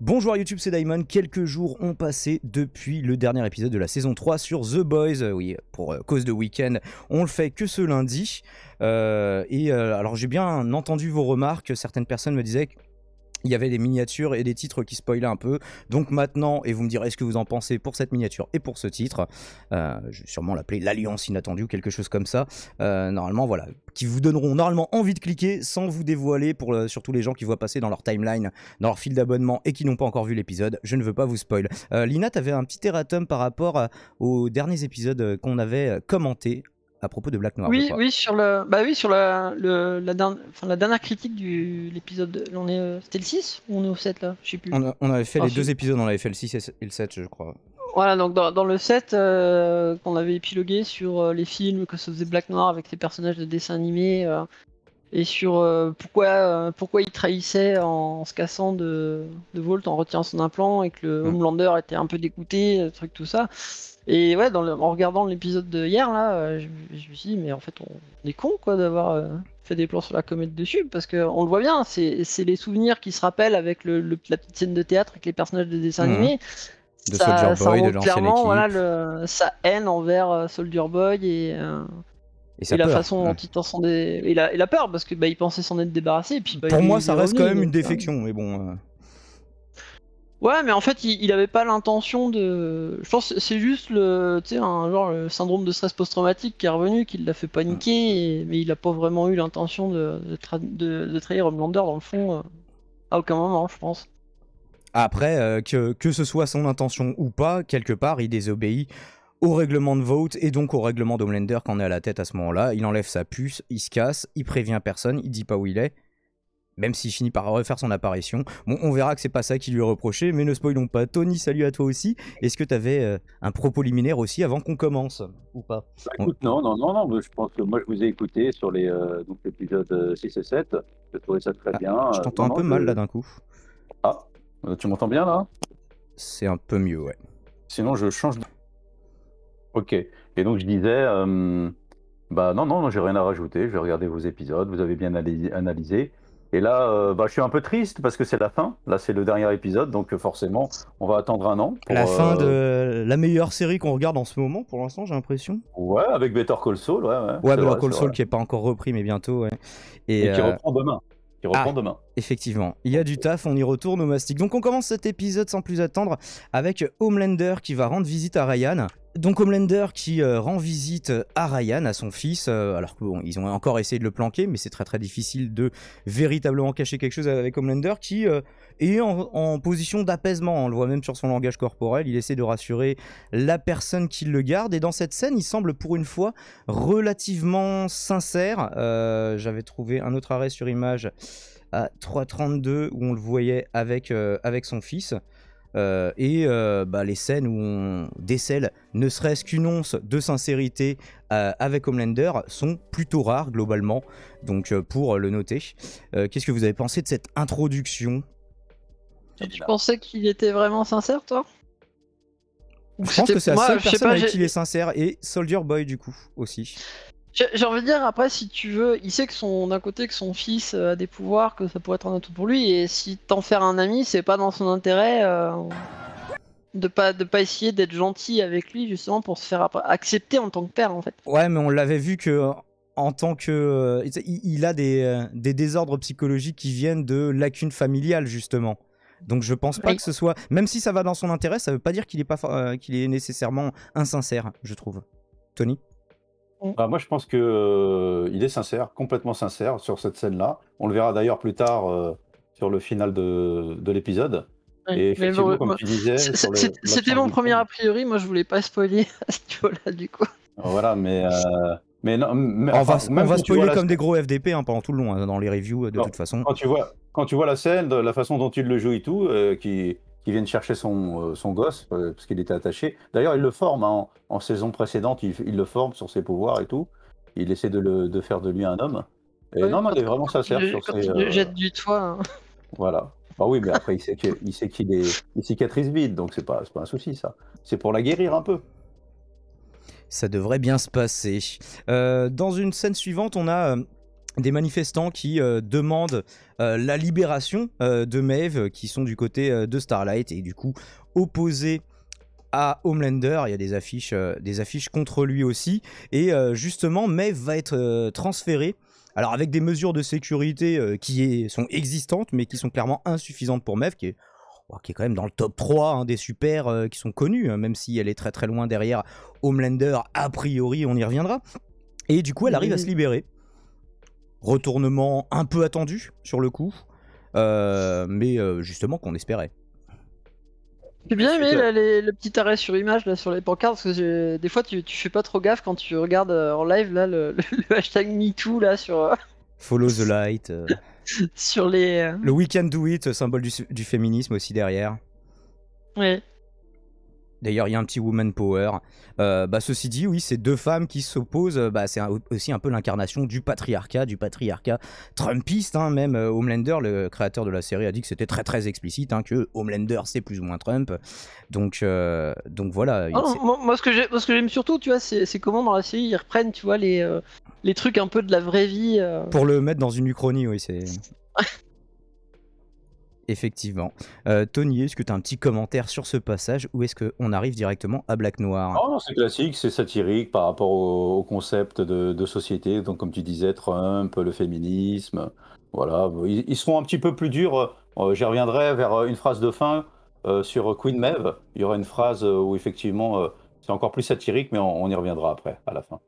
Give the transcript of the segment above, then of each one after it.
Bonjour YouTube, c'est Daimon. Quelques jours ont passé depuis le dernier épisode de la saison 3 sur The Boys. Euh, oui, pour euh, cause de week-end, on le fait que ce lundi. Euh, et alors j'ai bien entendu vos remarques. Certaines personnes me disaient il y avait des miniatures et des titres qui spoilaient un peu. Donc maintenant, et vous me direz ce que vous en pensez pour cette miniature et pour ce titre, euh, je vais sûrement l'appeler l'Alliance inattendue ou quelque chose comme ça. Euh, normalement, voilà, qui vous donneront normalement envie de cliquer sans vous dévoiler pour euh, surtout les gens qui voient passer dans leur timeline, dans leur fil d'abonnement et qui n'ont pas encore vu l'épisode. Je ne veux pas vous spoil. Lina, t'avais un petit erratum par rapport aux derniers épisodes qu'on avait commentés à propos de Black Noir. Oui, oui, sur le, bah oui, sur la, le, la, dernière, enfin, la dernière critique de l'épisode, on est, euh, c'était le 6 ou on est au 7 là, je sais plus. On, avait fait ah, les deux épisodes, on avait fait le 6 et le 7, je crois. Voilà, donc dans, le 7, euh, qu'on avait épilogué sur euh, les films que se faisait Black Noir avec ses personnages de dessin animé et sur pourquoi, pourquoi il trahissait en, se cassant de, de, Volt en retirant son implant et que le mm. Homelander était un peu dégoûté, truc tout ça. Et ouais, dans en regardant l'épisode de hier, là, euh, je, me suis dit, mais en fait, on, est con, quoi, d'avoir euh, fait des plans sur la comète dessus. parce qu'on le voit bien, c'est les souvenirs qui se rappellent avec le, la petite scène de théâtre, avec les personnages de dessin mhm. animé. De ça, Soldier Boy, de clairement, voilà, le, sa haine envers euh, Soldier Boy et. la façon dont il a et, la, peur parce que bah, il pensait s'en être débarrassé et puis bah, pour moi ça reste quand même une défection mais bon Ouais, mais en fait, il, n'avait avait pas l'intention de. Je pense c'est juste le, un genre le syndrome de stress post-traumatique qui est revenu, qui l'a fait paniquer, mais il a pas vraiment eu l'intention de, de, trahir Homelander dans le fond euh, à aucun moment, je pense. Après, euh, que, que ce soit son intention ou pas, quelque part, il désobéit au règlement de vote et donc au règlement d'Homelander quand on est à la tête à ce moment-là. Il enlève sa puce, il se casse, il prévient personne, il dit pas où il est, même s'il finit par refaire son apparition. Bon, on verra que c'est pas ça qui lui est reproché, mais ne spoilons pas. Tony, salut à toi aussi. Est-ce que tu avais euh, un propos liminaire aussi avant qu'on commence ou pas bah, non, non, non, non, je pense que moi je vous ai écouté sur les euh, épisodes euh, 6 et 7. Je trouvais ça très ah, bien. Je t'entends un peu mal là d'un coup. Ah, tu m'entends bien là C'est un peu mieux, ouais. Sinon, je change de. Ok. Et donc, je disais, bah non, non, non j'ai rien à rajouter. Je vais regarder vos épisodes. Vous avez bien analysé. Et là, euh, bah, je suis un peu triste parce que c'est la fin. Là, c'est le dernier épisode, donc euh, forcément, on va attendre un an. Pour, la fin euh, de la meilleure série qu'on regarde en ce moment, pour l'instant, j'ai l'impression. Ouais, avec Better Call Saul, ouais. Ouais, ouais Better Call Saul qui n'est pas encore repris, mais bientôt, Et, qui reprend demain. Qui reprend ah. demain. Effectivement, il y a du taf, on y retourne au mastic. Donc on commence cet épisode sans plus attendre avec Homelander qui va rendre visite à Ryan. Donc Homelander qui euh, rend visite à Ryan, à son fils, euh, alors qu'ils ont encore essayé de le planquer, mais c'est très très difficile de véritablement cacher quelque chose avec Homelander qui euh, est en, en position d'apaisement, on le voit même sur son langage corporel, il essaie de rassurer la personne qui le garde, et dans cette scène il semble pour une fois relativement sincère, j'avais trouvé un autre arrêt sur image à 3,32 où on le voyait avec, euh, avec son fils. Euh, et euh, bah, les scènes où on décèle ne serait-ce qu'une once de sincérité avec Homelander sont plutôt rares globalement, donc pour le noter. Qu'est-ce que vous avez pensé de cette introduction Tu pensais qu'il était vraiment sincère, toi Je pense que c'est la seule personne avec qui il est sincère, et Soldier Boy du coup aussi. J'ai envie de dire, après, si tu veux, il sait que son d'un côté que son fils euh, a des pouvoirs, que ça pourrait être un atout pour lui, et si t'en faire un ami, c'est pas dans son intérêt euh, de pas de pas essayer d'être gentil avec lui justement pour se faire accepter en tant que père en fait. Ouais, mais on l'avait vu que en tant que euh, il, a des, désordres psychologiques qui viennent de lacunes familiales justement. Donc je pense pas que ce soit, même si ça va dans son intérêt, ça veut pas dire qu'il est qu'il est nécessairement insincère, je trouve. Tony. Bah, moi, je pense que euh, il est sincère, complètement sincère sur cette scène-là. On le verra d'ailleurs plus tard euh, sur le final de, de l'épisode. Et c'était mon premier a priori. Moi, je voulais pas spoiler à ce niveau-là, du coup. Voilà, mais. Euh, mais, non, on, va, spoiler comme des gros FDP hein, pendant tout le long hein, dans les reviews de toute façon. Quand tu vois, quand tu vois la scène, la façon dont il le joue et tout, qui, qui viennent chercher son, euh, son gosse, euh, parce qu'il était attaché. D'ailleurs, il le forme, hein. en, en, saison précédente, il, le forme sur ses pouvoirs et tout. Il essaie de, le, de faire de lui un homme. Et non, non, il est vraiment sincère sur Il le euh, jette du toit. Hein. Voilà. Bah oui, mais après, il sait qu'il est... Il cicatrice vide, donc c'est pas, pas un souci, ça. C'est pour la guérir un peu ça devrait bien se passer. dans une scène suivante, on a des manifestants qui euh, demandent euh, la libération euh, de Maeve, qui sont du côté de Starlight et du coup opposés à Homelander. Il y a des affiches, des affiches contre lui aussi. Et justement, Maeve va être transférée. Alors avec des mesures de sécurité qui sont existantes, mais qui sont clairement insuffisantes pour Maeve, qui est oh, qui est quand même dans le top 3 hein, des super qui sont connus, hein, même si elle est très très loin derrière Homelander, a priori, on y reviendra. Et du coup, elle arrive à se libérer. Retournement un peu attendu sur le coup, euh, mais euh, justement qu'on espérait. c'est bien mais le petit arrêt sur image là, sur les pancartes, parce que des fois tu, tu, fais pas trop gaffe quand tu regardes euh, en live là, le, hashtag MeToo là, sur. Follow the light. sur les. Le We Can Do It, symbole du, du féminisme aussi derrière. Ouais. D'ailleurs, il y a un petit woman power. Euh, bah, ceci dit, oui, c'est deux femmes qui s'opposent, euh, bah, c'est aussi un peu l'incarnation du patriarcat, du patriarcat trumpiste. Hein, même euh, Homelander, le créateur de la série, a dit que c'était très très explicite, hein, que Homelander c'est plus ou moins Trump. Donc, voilà. Ah moi, ce que j'aime surtout, tu vois, c'est comment dans la série ils reprennent, tu vois, les, les trucs un peu de la vraie vie. Pour le mettre dans une uchronie, oui, c'est. effectivement. Euh, Tony, est-ce que tu as un petit commentaire sur ce passage ou est-ce qu'on arrive directement à Black Noir C'est classique, c'est satirique par rapport au, concept de, société. Donc, comme tu disais, Trump, le féminisme. Voilà, ils, seront un petit peu plus durs. Euh, j'y reviendrai vers euh, une phrase de fin sur Queen Maeve. Il y aura une phrase où effectivement, c'est encore plus satirique, mais on y reviendra après, à la fin.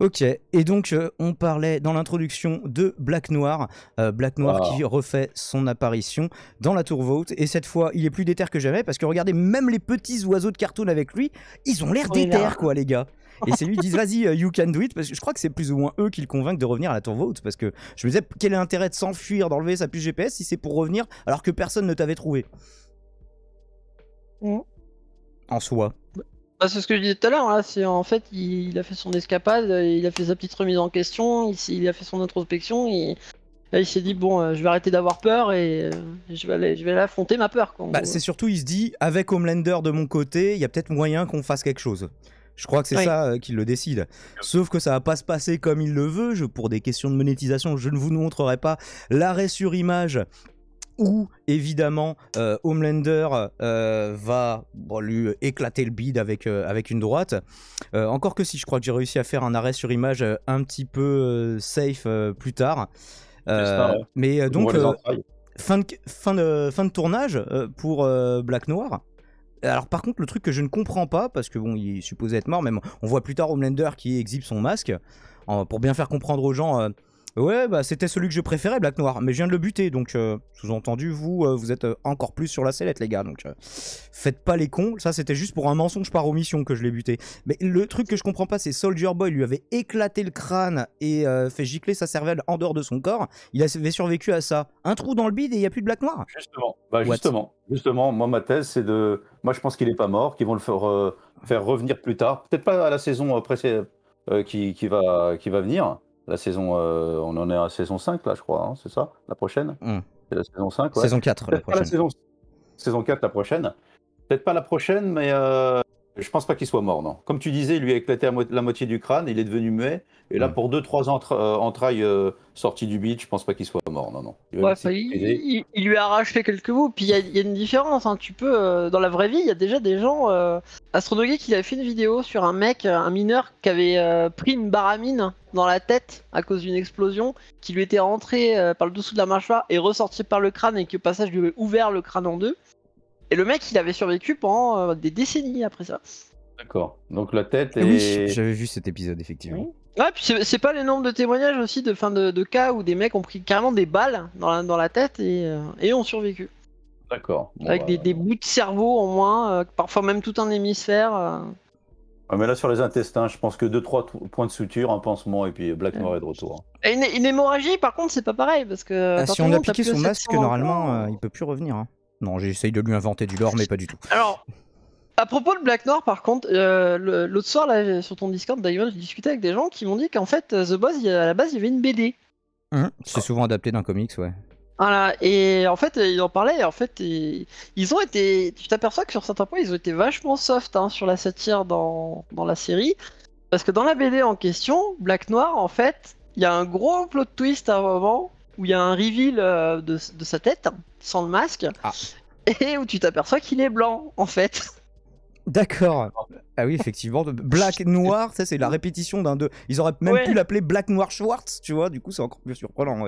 Ok, et donc euh, on parlait dans l'introduction de Black Noir, euh, Black Noir qui ah. refait son apparition dans la Tour Vault. et cette fois il est plus déter que jamais, parce que regardez, même les petits oiseaux de cartoon avec lui, ils ont l'air oh déter quoi les gars et c'est lui qui dit vas-y euh, you can do it parce que je crois que c'est plus ou moins eux qui le convainquent de revenir à la tour Vault parce que je me disais quel est l'intérêt de s'enfuir d'enlever sa puce GPS si c'est pour revenir alors que personne ne t'avait trouvé mmh. en soi bah, bah, c'est ce que je disais tout à l'heure. Hein. C'est en fait, il, a fait son escapade, euh, il a fait sa petite remise en question, il, a fait son introspection et il s'est dit bon, euh, je vais arrêter d'avoir peur et euh, je vais aller, je vais affronter ma peur. Bah, c'est surtout, il se dit avec Homelander de mon côté, il y a peut-être moyen qu'on fasse quelque chose. Je crois que c'est ça qu'il le décide. Sauf que ça va pas se passer comme il le veut. pour des questions de monétisation, je ne vous montrerai pas l'arrêt sur image où évidemment euh, Homelander euh, va lui éclater le bide avec, euh, avec une droite. encore que si je crois que j'ai réussi à faire un arrêt sur image un petit peu safe plus tard. mais donc fin, de, fin, de, fin de tournage pour Black Noir. Alors par contre le truc que je ne comprends pas parce que bon il est supposé être mort même on voit plus tard Homelander qui exhibe son masque pour bien faire comprendre aux gens Ouais, bah c'était celui que je préférais, Black Noir, mais je viens de le buter, donc euh, sous-entendu, vous, euh, vous êtes euh, encore plus sur la sellette, les gars, donc faites pas les cons. Ça, c'était juste pour un mensonge par omission que je l'ai buté. Mais le truc que je comprends pas, c'est Soldier Boy lui avait éclaté le crâne et fait gicler sa cervelle en dehors de son corps. Il avait survécu à ça. Un trou dans le bide et il y a plus de Black Noir. Justement, bah, justement, moi ma thèse c'est de, moi je pense qu'il est pas mort, qu'ils vont le faire revenir plus tard, peut-être pas à la saison précédente qui, va qui va venir. La saison, euh, on en est à saison 5, là, je crois, hein, c'est ça La prochaine mm. C'est la saison 5, Saison 4, la prochaine. La saison... 4, la prochaine. Peut-être pas la prochaine, mais euh, je pense pas qu'il soit mort, non. Comme tu disais, il lui a éclaté la moitié du crâne, il est devenu muet. Et là, hmm. pour 2-3 euh, entrailles euh, sorties du beat, je pense pas qu'il soit mort, non, non. Il, lui a arraché quelques bouts, puis il y, a une différence. Hein. Tu peux, euh, dans la vraie vie, il y a déjà des gens. astronomiques qui avait fait une vidéo sur un mec, un mineur, qui avait pris une baramine dans la tête à cause d'une explosion, qui lui était rentrée par le dessous de la mâchoire et ressorti par le crâne, et qui au passage lui avait ouvert le crâne en deux. Et le mec, il avait survécu pendant euh, des décennies après ça. D'accord. Donc la tête ah est. Oui, j'avais vu cet épisode, effectivement. Ouais, ah, puis c'est- pas les nombres de témoignages aussi de, fin de, cas où des mecs ont pris carrément des balles dans la, dans la tête et, euh, et ont survécu. D'accord. Avec bah, des, bouts de cerveau en moins, euh, parfois même tout un hémisphère. Ouais, mais là, sur les intestins, je pense que 2-3 points de suture, un pansement, et puis Black Noir est de retour. Et une, hémorragie, par contre, c'est pas pareil parce que. Ah, si on a piqué son masque, normalement, il peut plus revenir. Hein. Non, j'essaye de lui inventer du lore, mais pas du tout. Alors, à propos de Black Noir, par contre, euh, l'autre soir, là, sur ton Discord, d'ailleurs, j'ai discuté avec des gens qui m'ont dit qu'en fait, euh, The Boss, à la base, il y avait une BD. Hum, c'est souvent adapté d'un comics, ouais. Voilà, et en fait, euh, ils en parlaient, en fait, ils ont été. Tu t'aperçois que sur certains points, ils ont été vachement soft hein, sur la satire dans... dans la série. Parce que dans la BD en question, Black Noir, en fait, il y a un gros plot twist à un moment où il y a un reveal euh, de, sa tête, sans le masque, ah. et où tu t'aperçois qu'il est blanc, en fait. D'accord. Ah oui, effectivement. Black Noir, ça c'est la répétition d'un deux. Ils auraient même pu l'appeler Black Noir Schwartz, tu vois. Du coup, c'est encore plus surprenant. dans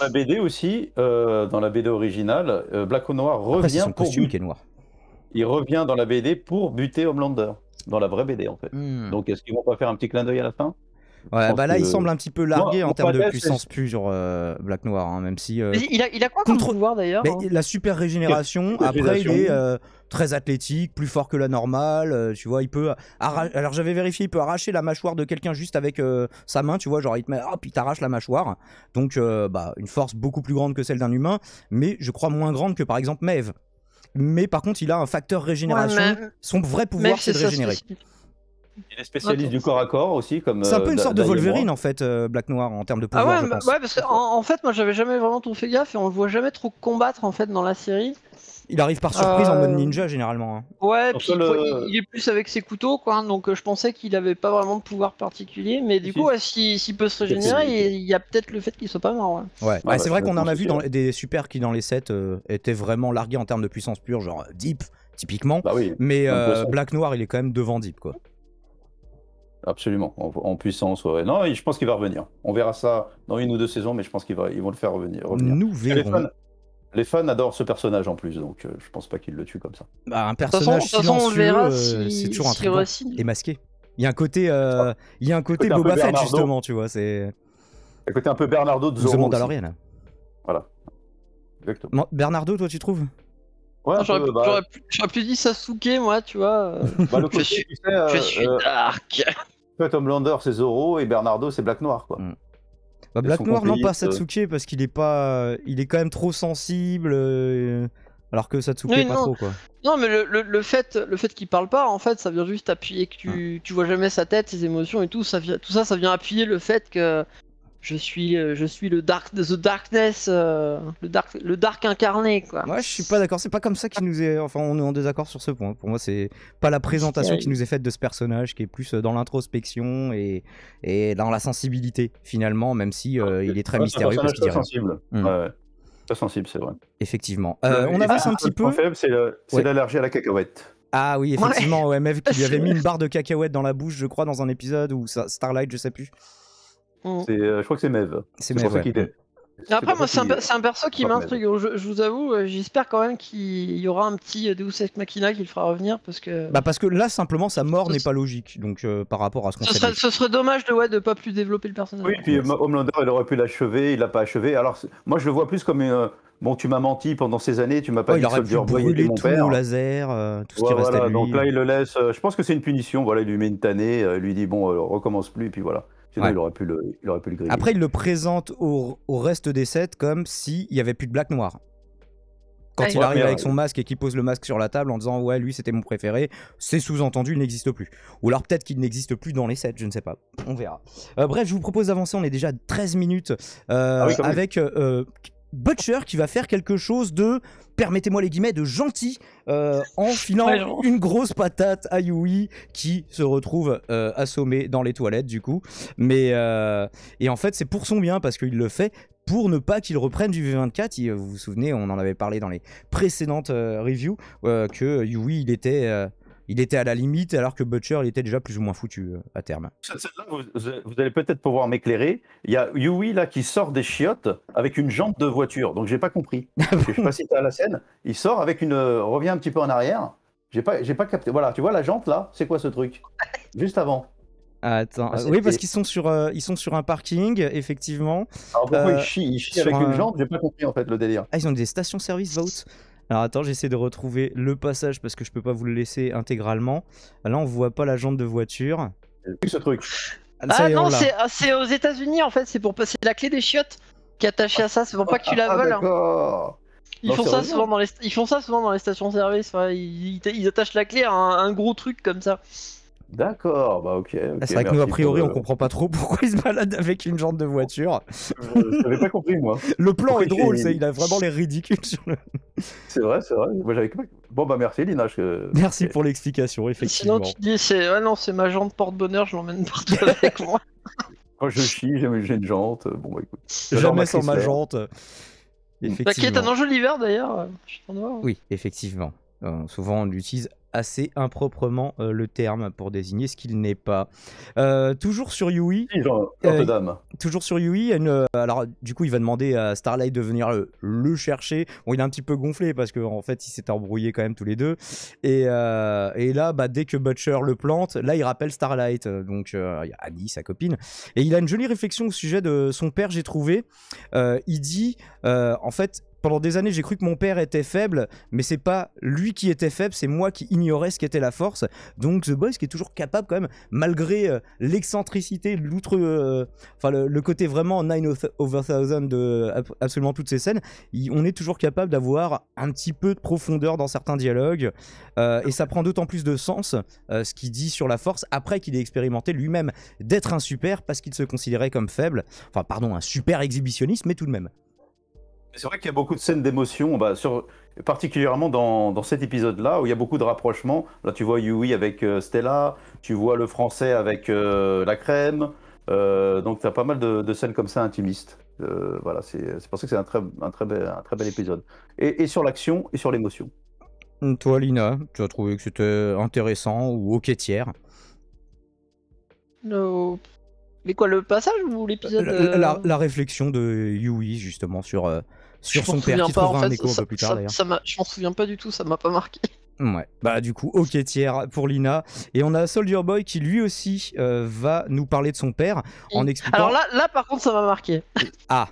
la BD aussi, euh, dans la BD originale, euh, Black Black Noir revient Après, son costume qui est noir. Il revient dans la BD pour buter Homelander, dans la vraie BD en fait. Hmm. Donc est-ce qu'ils vont pas faire un petit clin d'œil à la fin Ouais, bah là, il semble un petit peu largué en termes de puissance pure, sur euh, Black Noir, hein, même si. Euh, il, a, quoi comme pouvoir d'ailleurs hein La super régénération, après, il est euh, très athlétique, plus fort que la normale, tu vois, il peut. Alors j'avais vérifié, il peut arracher la mâchoire de quelqu'un juste avec sa main, tu vois, genre il te met. Hop, il t'arrache la mâchoire. Donc, bah, une force beaucoup plus grande que celle d'un humain, mais je crois moins grande que par exemple Maeve. Mais par contre, il a un facteur régénération. Son vrai pouvoir, c'est de régénérer. Il est spécialiste du corps à corps aussi. comme. C'est un peu une euh, sorte de Wolverine en fait, euh, Black Noir, en termes de pouvoir. Ah ouais, je bah, pense. Bah, parce en, fait, moi j'avais jamais vraiment tout fait gaffe et on le voit jamais trop combattre en fait dans la série. Il arrive par surprise en mode euh, ninja généralement. Hein. Ouais, puis, il, est plus avec ses couteaux quoi, hein, donc je pensais qu'il avait pas vraiment de pouvoir particulier, mais du coup, s'il peut se régénérer, il y a peut-être le fait qu'il soit pas mort. Ouais, ah, c'est bah, vrai qu'on en a vu dans des supers qui dans les sets étaient vraiment largués en termes de puissance pure, genre Deep typiquement. mais Black Noir, il est quand même devant Deep, quoi. Absolument, en, puissance. Ouais. Non, je pense qu'il va revenir. On verra ça dans une ou deux saisons, mais je pense qu'ils ils vont le faire revenir. Nous verrons. Les fans, adorent ce personnage en plus, donc euh, je pense pas qu'ils le tuent comme ça. Bah, un personnage façon, silencieux, euh, c'est toujours un truc, et masqué. Il y a un côté, euh, ah, il y a un côté, Boba Fett justement, tu vois. C'est un côté un peu Bernardo de Zorro. Voilà. Exactement. Bernardo, toi, tu trouves Ouais, j'aurais, plus, bah. Sasuke, moi, tu vois. je, suis, dark. Tom Lander, c'est Zoro et Bernardo, c'est Black Noir, quoi. Mm. Bah, Black Noir, non, pas Satsuke euh. parce qu'il est pas. Il est quand même trop sensible. Euh, alors que Sasuke, pas trop, quoi. Non, mais le, fait, le fait qu'il parle pas, en fait, ça vient juste appuyer que tu, vois jamais sa tête, ses émotions et tout. Ça, tout ça, ça vient appuyer le fait que je suis, euh, je suis le dark, the darkness, euh, le dark, le dark incarné quoi. Moi, je suis pas d'accord. C'est pas comme ça qu'il nous est. Enfin, on est en désaccord sur ce point. Pour moi, c'est pas la présentation qui nous est faite de ce personnage, qui est plus euh, dans l'introspection et, et dans la sensibilité finalement, même si il est très mystérieux. Parce très sensible. Hmm. Ouais, très sensible, c'est vrai. Effectivement. on avance un petit peu. C'est l'allergie à la cacahuète. Ah oui, effectivement, OMF qui lui avait mis une barre de cacahuète dans la bouche, je crois, dans un épisode ou Starlight, je sais plus. Mm. Euh, je crois que c'est Mev. C'est Mev. Après, moi, c'est un, perso qui m'intrigue. Je, je, vous avoue, euh, j'espère quand même qu'il y aura un petit euh, Deus Ex Machina qui le fera revenir parce que. Bah parce que là, simplement, sa mort n'est pas logique. Donc, par rapport à ce Ce, serait, serait dommage de ouais de pas plus développer le personnage. Oui, puis Homelander, il aurait pu l'achever, il l'a pas achevé. Alors, moi, je le vois plus comme bon, tu m'as menti pendant ces années, tu m'as pas dit que mon père. Au laser, tout ce qui reste à lui. Donc là, il le laisse. je pense que c'est une punition. Voilà, il lui met une tannée, il lui dit bon, recommence plus, et puis voilà il, aurait pu Après, il le présente au, reste des sets comme s'il n'y avait plus de black noir. Quand ah, il arrive avec son masque et qu'il pose le masque sur la table en disant Ouais, lui, c'était mon préféré, c'est sous-entendu, il n'existe plus. Ou alors peut-être qu'il n'existe plus dans les sets, je ne sais pas. On verra. Euh, bref, je vous propose d'avancer, on est déjà à 13 minutes euh, ah avec. Euh, Butcher qui va faire quelque chose de, permettez-moi les guillemets, de gentil euh, en filant une grosse patate à Yui qui se retrouve euh, Assommé dans les toilettes du coup. Mais euh, et en fait c'est pour son bien parce qu'il le fait pour ne pas qu'il reprenne du V24. vous vous souvenez, on en avait parlé dans les précédentes reviews que Yui il était il était à la limite, alors que Butcher, il était déjà plus ou moins foutu euh, à terme. vous, allez peut-être pouvoir m'éclairer. Il y a Yui là qui sort des chiottes avec une jante de voiture, donc j'ai pas compris. Ah Je sais pas si à la scène. Il sort avec une. Euh, revient un petit peu en arrière. J'ai pas, j'ai pas capté. Voilà, tu vois la jante là C'est quoi ce truc Juste avant. Ah, attends, ah, oui parce qu'ils sont sur euh, ils sont sur un parking effectivement. Alors pourquoi ils chient, avec une jante. J'ai pas compris en fait le délire. ils ont des stations-service vote. Alors attends, j'essaie de retrouver le passage parce que je peux pas vous le laisser intégralement. Là, on voit pas la jante de voiture. Ce truc. Ah, non, euh, c'est aux États-Unis en fait, c'est pour passer la clé des chiottes qui est attachée à ça, c'est pour pas que tu la ah, voles. ils, font ça souvent dans les... ils font ça souvent dans les stations-service, ils... attachent la clé à un gros truc comme ça. D'accord, bah ok. c'est vrai que nous, a priori, on comprend pas trop pourquoi il se balade avec une jante de voiture. Euh, je n'avais pas compris, moi. Le plan est drôle, c'est il a vraiment l'air ridicule le. C'est vrai, c'est vrai. Bon, bah merci, Lina. Merci pour l'explication, effectivement. Sinon, tu dis, ah c'est ma jante porte-bonheur, je l'emmène partout avec moi. Quand je chie, j'ai une jante. Euh, bon, bah écoute. Jamais sans ma jante. Effectivement. Bah, qui est un enjeu l'hiver d'ailleurs. Euh, oui, effectivement. souvent, on l'utilise assez improprement euh, le terme pour désigner ce qu'il n'est pas. Euh, toujours sur Yui. Euh, toujours sur Yui. alors, du coup, il va demander à Starlight de venir le, chercher. Bon, il est un petit peu gonflé parce qu'en en fait, il s'est embrouillé quand même tous les deux. Et, là, bah, dès que Butcher le plante, là, il rappelle Starlight. Donc, il y a Annie, sa copine. Et il a une jolie réflexion au sujet de son père, j'ai trouvé. il dit, en fait, pendant des années, j'ai cru que mon père était faible, mais c'est pas lui qui était faible, c'est moi qui ignorais ce qu'était la force. Donc The Boys qui est toujours capable quand même, malgré euh, l'excentricité, l'outre, euh, enfin le, côté vraiment Nine Over Thousand de absolument toutes ces scènes, on est toujours capable d'avoir un petit peu de profondeur dans certains dialogues, euh, et ça prend d'autant plus de sens ce qu'il dit sur la force après qu'il ait expérimenté lui-même d'être un super parce qu'il se considérait comme faible, enfin pardon un super exhibitionniste, mais tout de même. C'est vrai qu'il y a beaucoup de scènes d'émotion, bah, sur... particulièrement dans, dans cet épisode-là, où il y a beaucoup de rapprochements. Là, tu vois Yui avec euh, Stella, tu vois le français avec euh, la crème. Euh, donc, tu as pas mal de, scènes comme ça intimistes. voilà, c'est pour ça que c'est un très, un, très bel, très bel épisode. Et, sur l'action et sur l'émotion. Mm, toi, Lina, tu as trouvé que c'était intéressant ou ok tiers Mais quoi, le passage ou l'épisode la, réflexion de Yui, justement, sur sur son père, qui en un écho un peu plus tard d'ailleurs. je m'en souviens pas du tout, ça m'a pas marqué. Ouais, bah du coup, ok tiers pour Lina. Et on a Soldier Boy qui lui aussi euh, va nous parler de son père en expliquant... Alors là, là par contre, ça m'a marqué. Ah,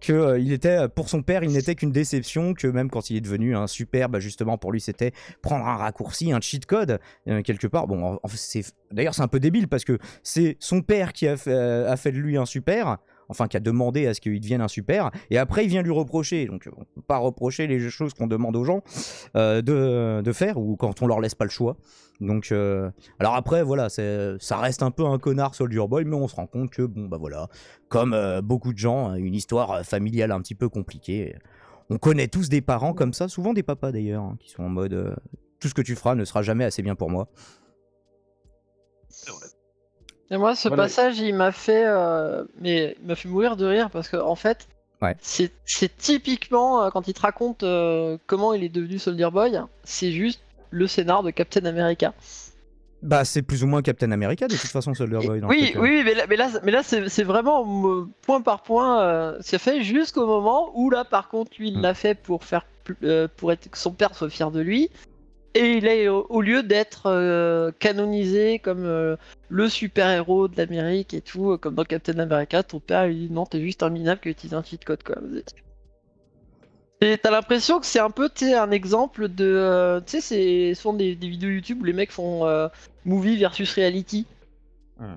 que euh, il était euh, pour son père, il n'était qu'une déception, que même quand il est devenu un super, bah justement pour lui c'était prendre un raccourci, un cheat code quelque part. Bon, c'est d'ailleurs c'est un peu débile parce que c'est son père qui a fait, a fait de lui un super enfin qui a demandé à ce qu'il devienne un super, et après il vient lui reprocher. Donc on peut pas reprocher les choses qu'on demande aux gens euh, de, faire ou quand on leur laisse pas le choix. Donc euh, alors après voilà, ça reste un peu un connard Soldier Boy, mais on se rend compte que bon bah voilà, comme euh, beaucoup de gens, hein, une histoire familiale un petit peu compliquée. On connaît tous des parents comme ça, souvent des papas d'ailleurs, hein, qui sont en mode tout ce que tu feras ne sera jamais assez bien pour moi. Et moi, ce passage, il m'a fait, euh, fait mourir de rire parce que en fait, c'est, typiquement euh, quand il te raconte euh, comment il est devenu Soldier Boy, c'est juste le scénar de Captain America. Bah, c'est plus ou moins Captain America de toute façon, Soldier Boy. oui, oui, mais là, mais là, c'est, vraiment point par point. c'est fait jusqu'au moment où là, par contre, lui, il hmm. l'a fait pour faire pour être, que son père soit fier de lui. Et il est euh, au, lieu d'être euh, canonisé comme euh, le super-héros de l'Amérique et tout, comme dans Captain America, ton père lui dit non, t'es juste un minable qui utilise un cheat code quoi. Et t'as l'impression que c'est un peu un exemple de. tu sais, ce sont des, vidéos YouTube où les mecs font movie versus reality. Hmm.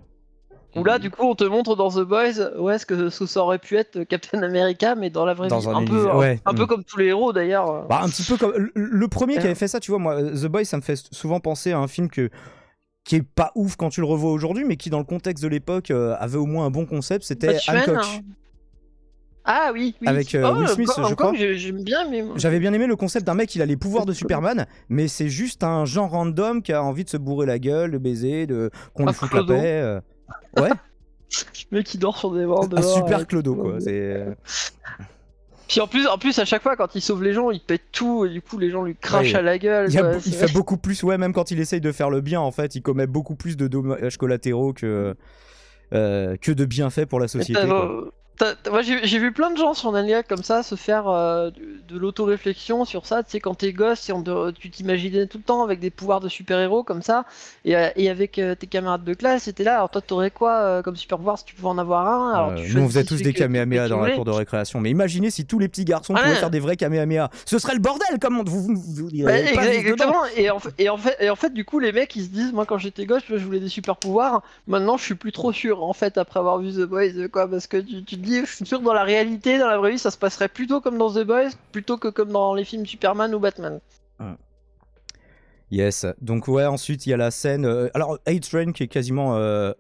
Où là, mhm. du coup, on te montre dans The Boys où est-ce que ça aurait pu être Captain America, mais dans la vraie vie. Un, peu, mhm. comme tous les héros d'ailleurs. Bah, un petit peu comme le premier qui euh. avait fait ça, tu vois, moi, The Boys, ça me fait souvent penser à un film que qui est pas ouf quand tu le revois aujourd'hui, mais qui dans le contexte de l'époque euh, avait au moins un bon concept, c'était Hancock. Hein. Ah oui, oui. avec euh, oh, Will Smith, je crois. J'aime bien, mais... J'avais bien aimé le concept d'un mec, qui a les pouvoirs de Superman, mais c'est juste un genre random qui a envie de se bourrer la gueule, de baiser, de qu'on lui foute la paix. Ouais. le mec qui dort sur des bancs. Un super clodo quoi. Euh. Puis en plus, en plus, à chaque fois, quand il sauve les gens, il pète tout, et du coup, les gens lui crachent à la gueule. Il, fait beaucoup plus, ouais, même quand il essaye de faire le bien, en fait, il commet beaucoup plus de dommages collatéraux que, euh, que de bienfaits pour la société. Euh, moi, j'ai vu plein de gens sur Nania comme ça se faire euh, de, l'autoréflexion lauto sur ça. Tu sais, quand t'es gosse, tu t'imaginais tout le temps avec des pouvoirs de super-héros comme ça, et, euh, avec euh, tes camarades de classe, c'était là. Alors, toi, t'aurais quoi comme super-pouvoir si tu pouvais en avoir un alors, Nous, on faisait tous des Kamehameha dans la cour de récréation, mais imaginez si tous les petits garçons pouvaient faire des vrais Kamehameha. Ce serait le bordel, comme on. Vous, vous, bah, exactement, et en, fait, et, en fait, en, fait, du coup, les mecs, ils se disent Moi, quand j'étais gosse, je voulais des super-pouvoirs. Maintenant, je suis plus trop sûr, en fait, après avoir vu The Boys, quoi, parce que tu, tu suis sûr que dans la réalité, dans la vraie vie, ça se passerait plutôt comme dans The Boys, plutôt que comme dans les films Superman ou Batman. Yes. Donc ouais, ensuite il y a la scène. Euh, alors A-Train qui est quasiment euh,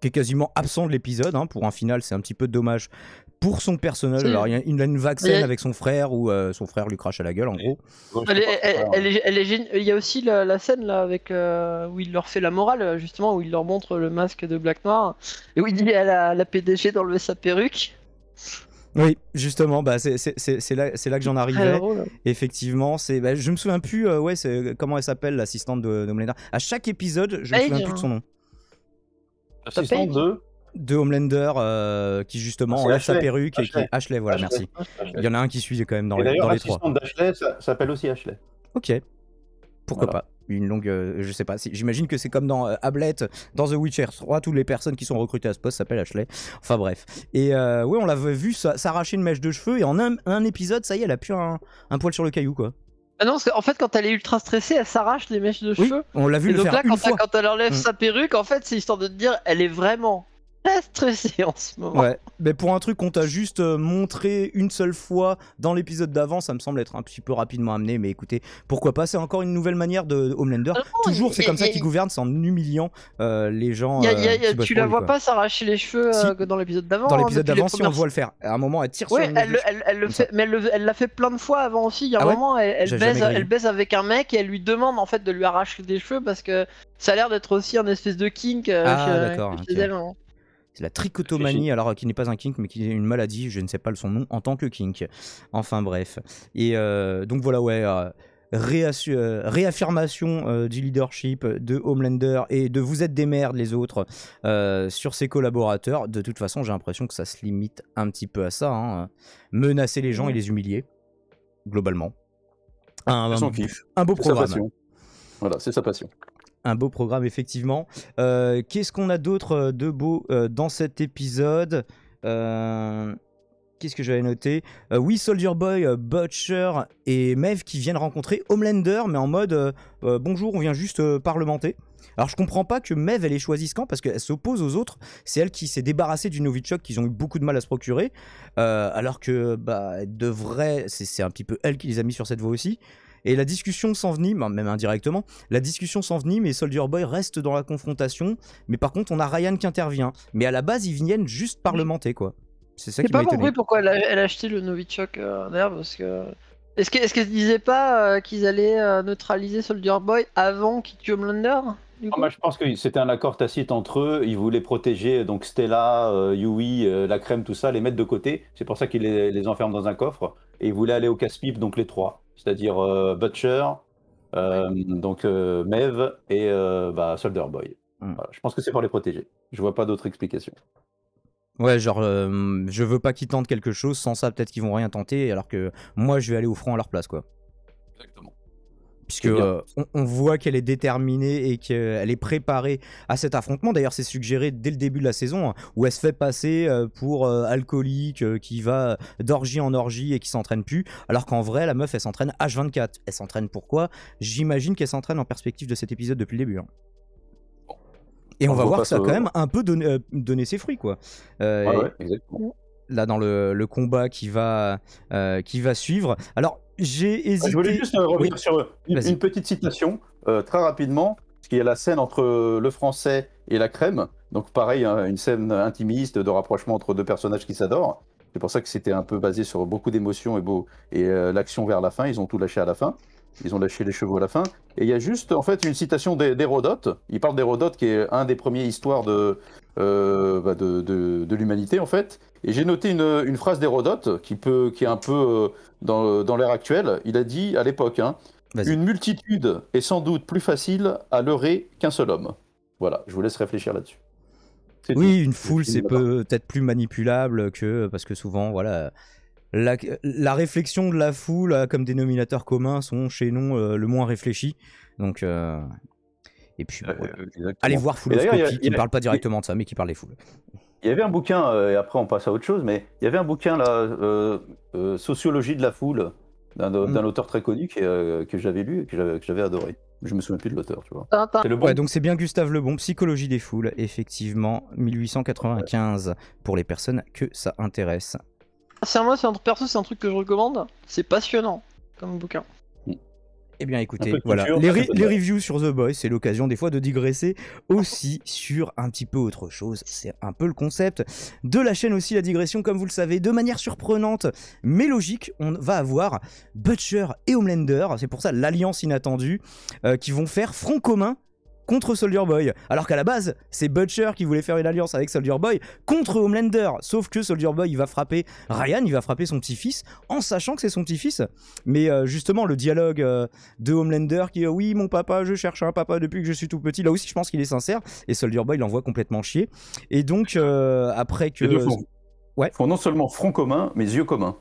qui est quasiment absent de l'épisode. Hein, pour un final, c'est un petit peu dommage pour son personnage. Alors, il a une, vague scène avec son frère où euh, son frère lui crache à la gueule, en gros. Il y a aussi la, scène là avec euh, où il leur fait la morale, justement, où il leur montre le masque de Black Noir et où il dit à la, PDG d'enlever sa perruque. Oui, justement, bah, c'est là, là, que j'en arrivais. Effectivement, c'est, bah, je me souviens plus euh, comment elle s'appelle, l'assistante de, de À chaque épisode, je me souviens plus de son hein. nom. assistante de de Homelander euh, qui justement ah, enlève sa perruque Ashley. et qui Ashley, voilà merci. Il y en a un qui suit quand même dans, les, dans les trois. d'Ashley s'appelle aussi Ashley. Ok, pourquoi pas une longue, euh, je sais pas. J'imagine que c'est comme dans euh, Ablette dans The Witcher 3, toutes les personnes qui sont recrutées à ce poste s'appellent Ashley. Enfin bref. Et ouais oui, on l'avait vu s'arracher une mèche de cheveux et en un, épisode, ça y est, elle a pu un, un poil sur le caillou quoi. Ah non, parce qu'en fait, quand elle est ultra stressée, elle s'arrache les mèches de cheveux. on l'a vu le donc faire là, quand, quand elle enlève mm. sa perruque, en fait, c'est histoire de te dire, elle est vraiment très stressé en ce moment. Ouais, mais pour un truc qu'on t'a juste euh, montré une seule fois dans l'épisode d'avant, ça me semble être un petit peu rapidement amené. Mais écoutez, pourquoi pas C'est encore une nouvelle manière de Homelander. Ah Toujours, c'est comme ça qu'il gouverne, c'est en humiliant euh, les gens. tu la vois pas s'arracher les cheveux euh, dans l'épisode d'avant. Dans hein, l'épisode d'avant, si on le voit le faire. À un moment, elle tire sur elle, le, elle, elle le fait, mais elle l'a fait plein de fois avant aussi. Il y a un ah moment, elle, baise, elle avec un mec et elle lui demande en fait de lui arracher des cheveux parce que ça a l'air d'être aussi un espèce de kink. Ah, d'accord. Hein. C'est la trichotomanie, alors euh, qui n'est pas un kink, mais qui est une maladie, je ne sais pas son nom, en tant que kink. Enfin bref. Et euh, donc voilà, ouais. Euh, réaffirmation du leadership de Homelander et de vous êtes des merdes les autres sur ses collaborateurs. De toute façon, j'ai l'impression que ça se limite un petit peu à ça. Hein. Menacer les gens et les humilier, globalement. Un, un, un beau programme. Voilà, c'est sa passion. Un beau programme, effectivement. Euh, qu'est-ce qu'on a d'autre euh, de beau euh, dans cet épisode Qu'est-ce que j'avais noté Oui, Soldier Boy, Butcher et Mev qui viennent rencontrer Homelander, mais en mode bonjour, on vient juste parlementer. Alors je comprends pas que Mev elle les ce quand parce qu'elle s'oppose aux autres. C'est elle qui s'est débarrassée du Novichok qu'ils ont eu beaucoup de mal à se procurer. alors que bah devrait, c'est un petit peu elle qui les a mis sur cette voie aussi. Et la discussion s'envenime, ben, même indirectement, la discussion s'envenime et Soldier Boy reste dans la confrontation, mais par contre on a Ryan qui intervient. Mais à la base ils viennent juste parlementer quoi. C'est ça qui pas compris pourquoi elle a, acheté le Novichok euh, parce que... Est-ce qu'elle est disait pas euh, qu'ils allaient euh, neutraliser Soldier Boy avant qu'il tue Homelander ah, bah, je pense que c'était un accord tacite entre eux. Ils voulaient protéger euh, donc Stella, euh, Yui, euh, la crème, tout ça, les mettre de côté. C'est pour ça qu'ils les, enferment dans un coffre. Et ils voulaient aller au casse-pipe, donc les trois. C'est-à-dire Butcher, donc Mev et bah, Soldier Boy. Hmm. Je pense que c'est pour les protéger. Je vois pas d'autre explication. Ouais, genre, je veux pas qu'ils tentent quelque chose. Sans ça, peut-être qu'ils vont rien tenter. Alors que moi, je vais aller au front à leur place, quoi. Exactement puisque euh, on, voit qu'elle est déterminée et qu'elle est préparée à cet affrontement. D'ailleurs, c'est suggéré dès le début de la saison, hein, où elle se fait passer euh, pour euh, alcoolique, qui va d'orgie en orgie et qui s'entraîne plus, alors qu'en vrai, la meuf, elle s'entraîne H24. Elle s'entraîne pourquoi J'imagine qu'elle s'entraîne en perspective de cet épisode depuis le début. Hein. Et on, va voir que ça a quand même un peu donné, ses fruits, quoi. Là, dans le, combat qui va, qui va suivre. Alors, j'ai hésité. Je voulais juste euh, revenir sur euh, une, petite citation, euh, très rapidement, parce qu'il y a la scène entre le français et la crème. Donc, pareil, hein, une scène intimiste de rapprochement entre deux personnages qui s'adorent. C'est pour ça que c'était un peu basé sur beaucoup d'émotions et, beau, et l'action vers la fin. Ils ont tout lâché à la fin. Ils ont lâché les chevaux à la fin. Et il y a juste, en fait, une citation d'Hérodote. Il parle d'Hérodote, qui est un des premiers histoires de, euh, bah, de, l'humanité en fait. Et j'ai noté une, phrase d'Hérodote qui, qui est un peu euh, dans, dans l'ère actuelle. Il a dit à l'époque hein, Une multitude est sans doute plus facile à leurrer qu'un seul homme. Voilà, je vous laisse réfléchir là-dessus. Oui, une foule, c'est peut-être plus manipulable que. Parce que souvent, voilà. La, réflexion de la foule comme dénominateur commun sont chez nous euh, le moins réfléchi. Donc, et puis, euh, euh, allez voir Full qui ne parle pas directement de ça, mais qui parle des foules. Il y avait un bouquin, euh, et après on passe à autre chose, mais il y avait un bouquin, là, Sociologie de la foule, d'un mm. auteur très connu que j'avais lu et que j'avais adoré. Je me souviens plus de l'auteur, tu vois. Ah, le donc c'est bien Gustave Lebon, Psychologie des foules, effectivement, 1895, pour les personnes que ça intéresse. Ah, c'est un, c'est un truc que je recommande. C'est passionnant comme bouquin. Eh bien, écoutez, voilà. les, reviews sur The Boys, c'est l'occasion des fois de digresser aussi sur un petit peu autre chose. C'est un peu le concept de la chaîne aussi, la digression, comme vous le savez, de manière surprenante mais logique. On va avoir Butcher et Homelander, c'est pour ça l'alliance inattendue, euh, qui vont faire front commun contre Soldier Boy. Alors qu'à la base, c'est Butcher qui voulait faire une alliance avec Soldier Boy contre Homelander. Sauf que Soldier Boy, il va frapper Ryan, il va frapper son petit-fils en sachant que c'est son petit-fils. Mais euh, justement, le dialogue euh, de Homelander qui est euh, « Oui, mon papa, je cherche un papa depuis que je suis tout petit. Là aussi, je pense qu'il est sincère. Et Soldier Boy l'envoie complètement chier. Et donc, après que. Ouais. Ils non seulement front commun, mais yeux communs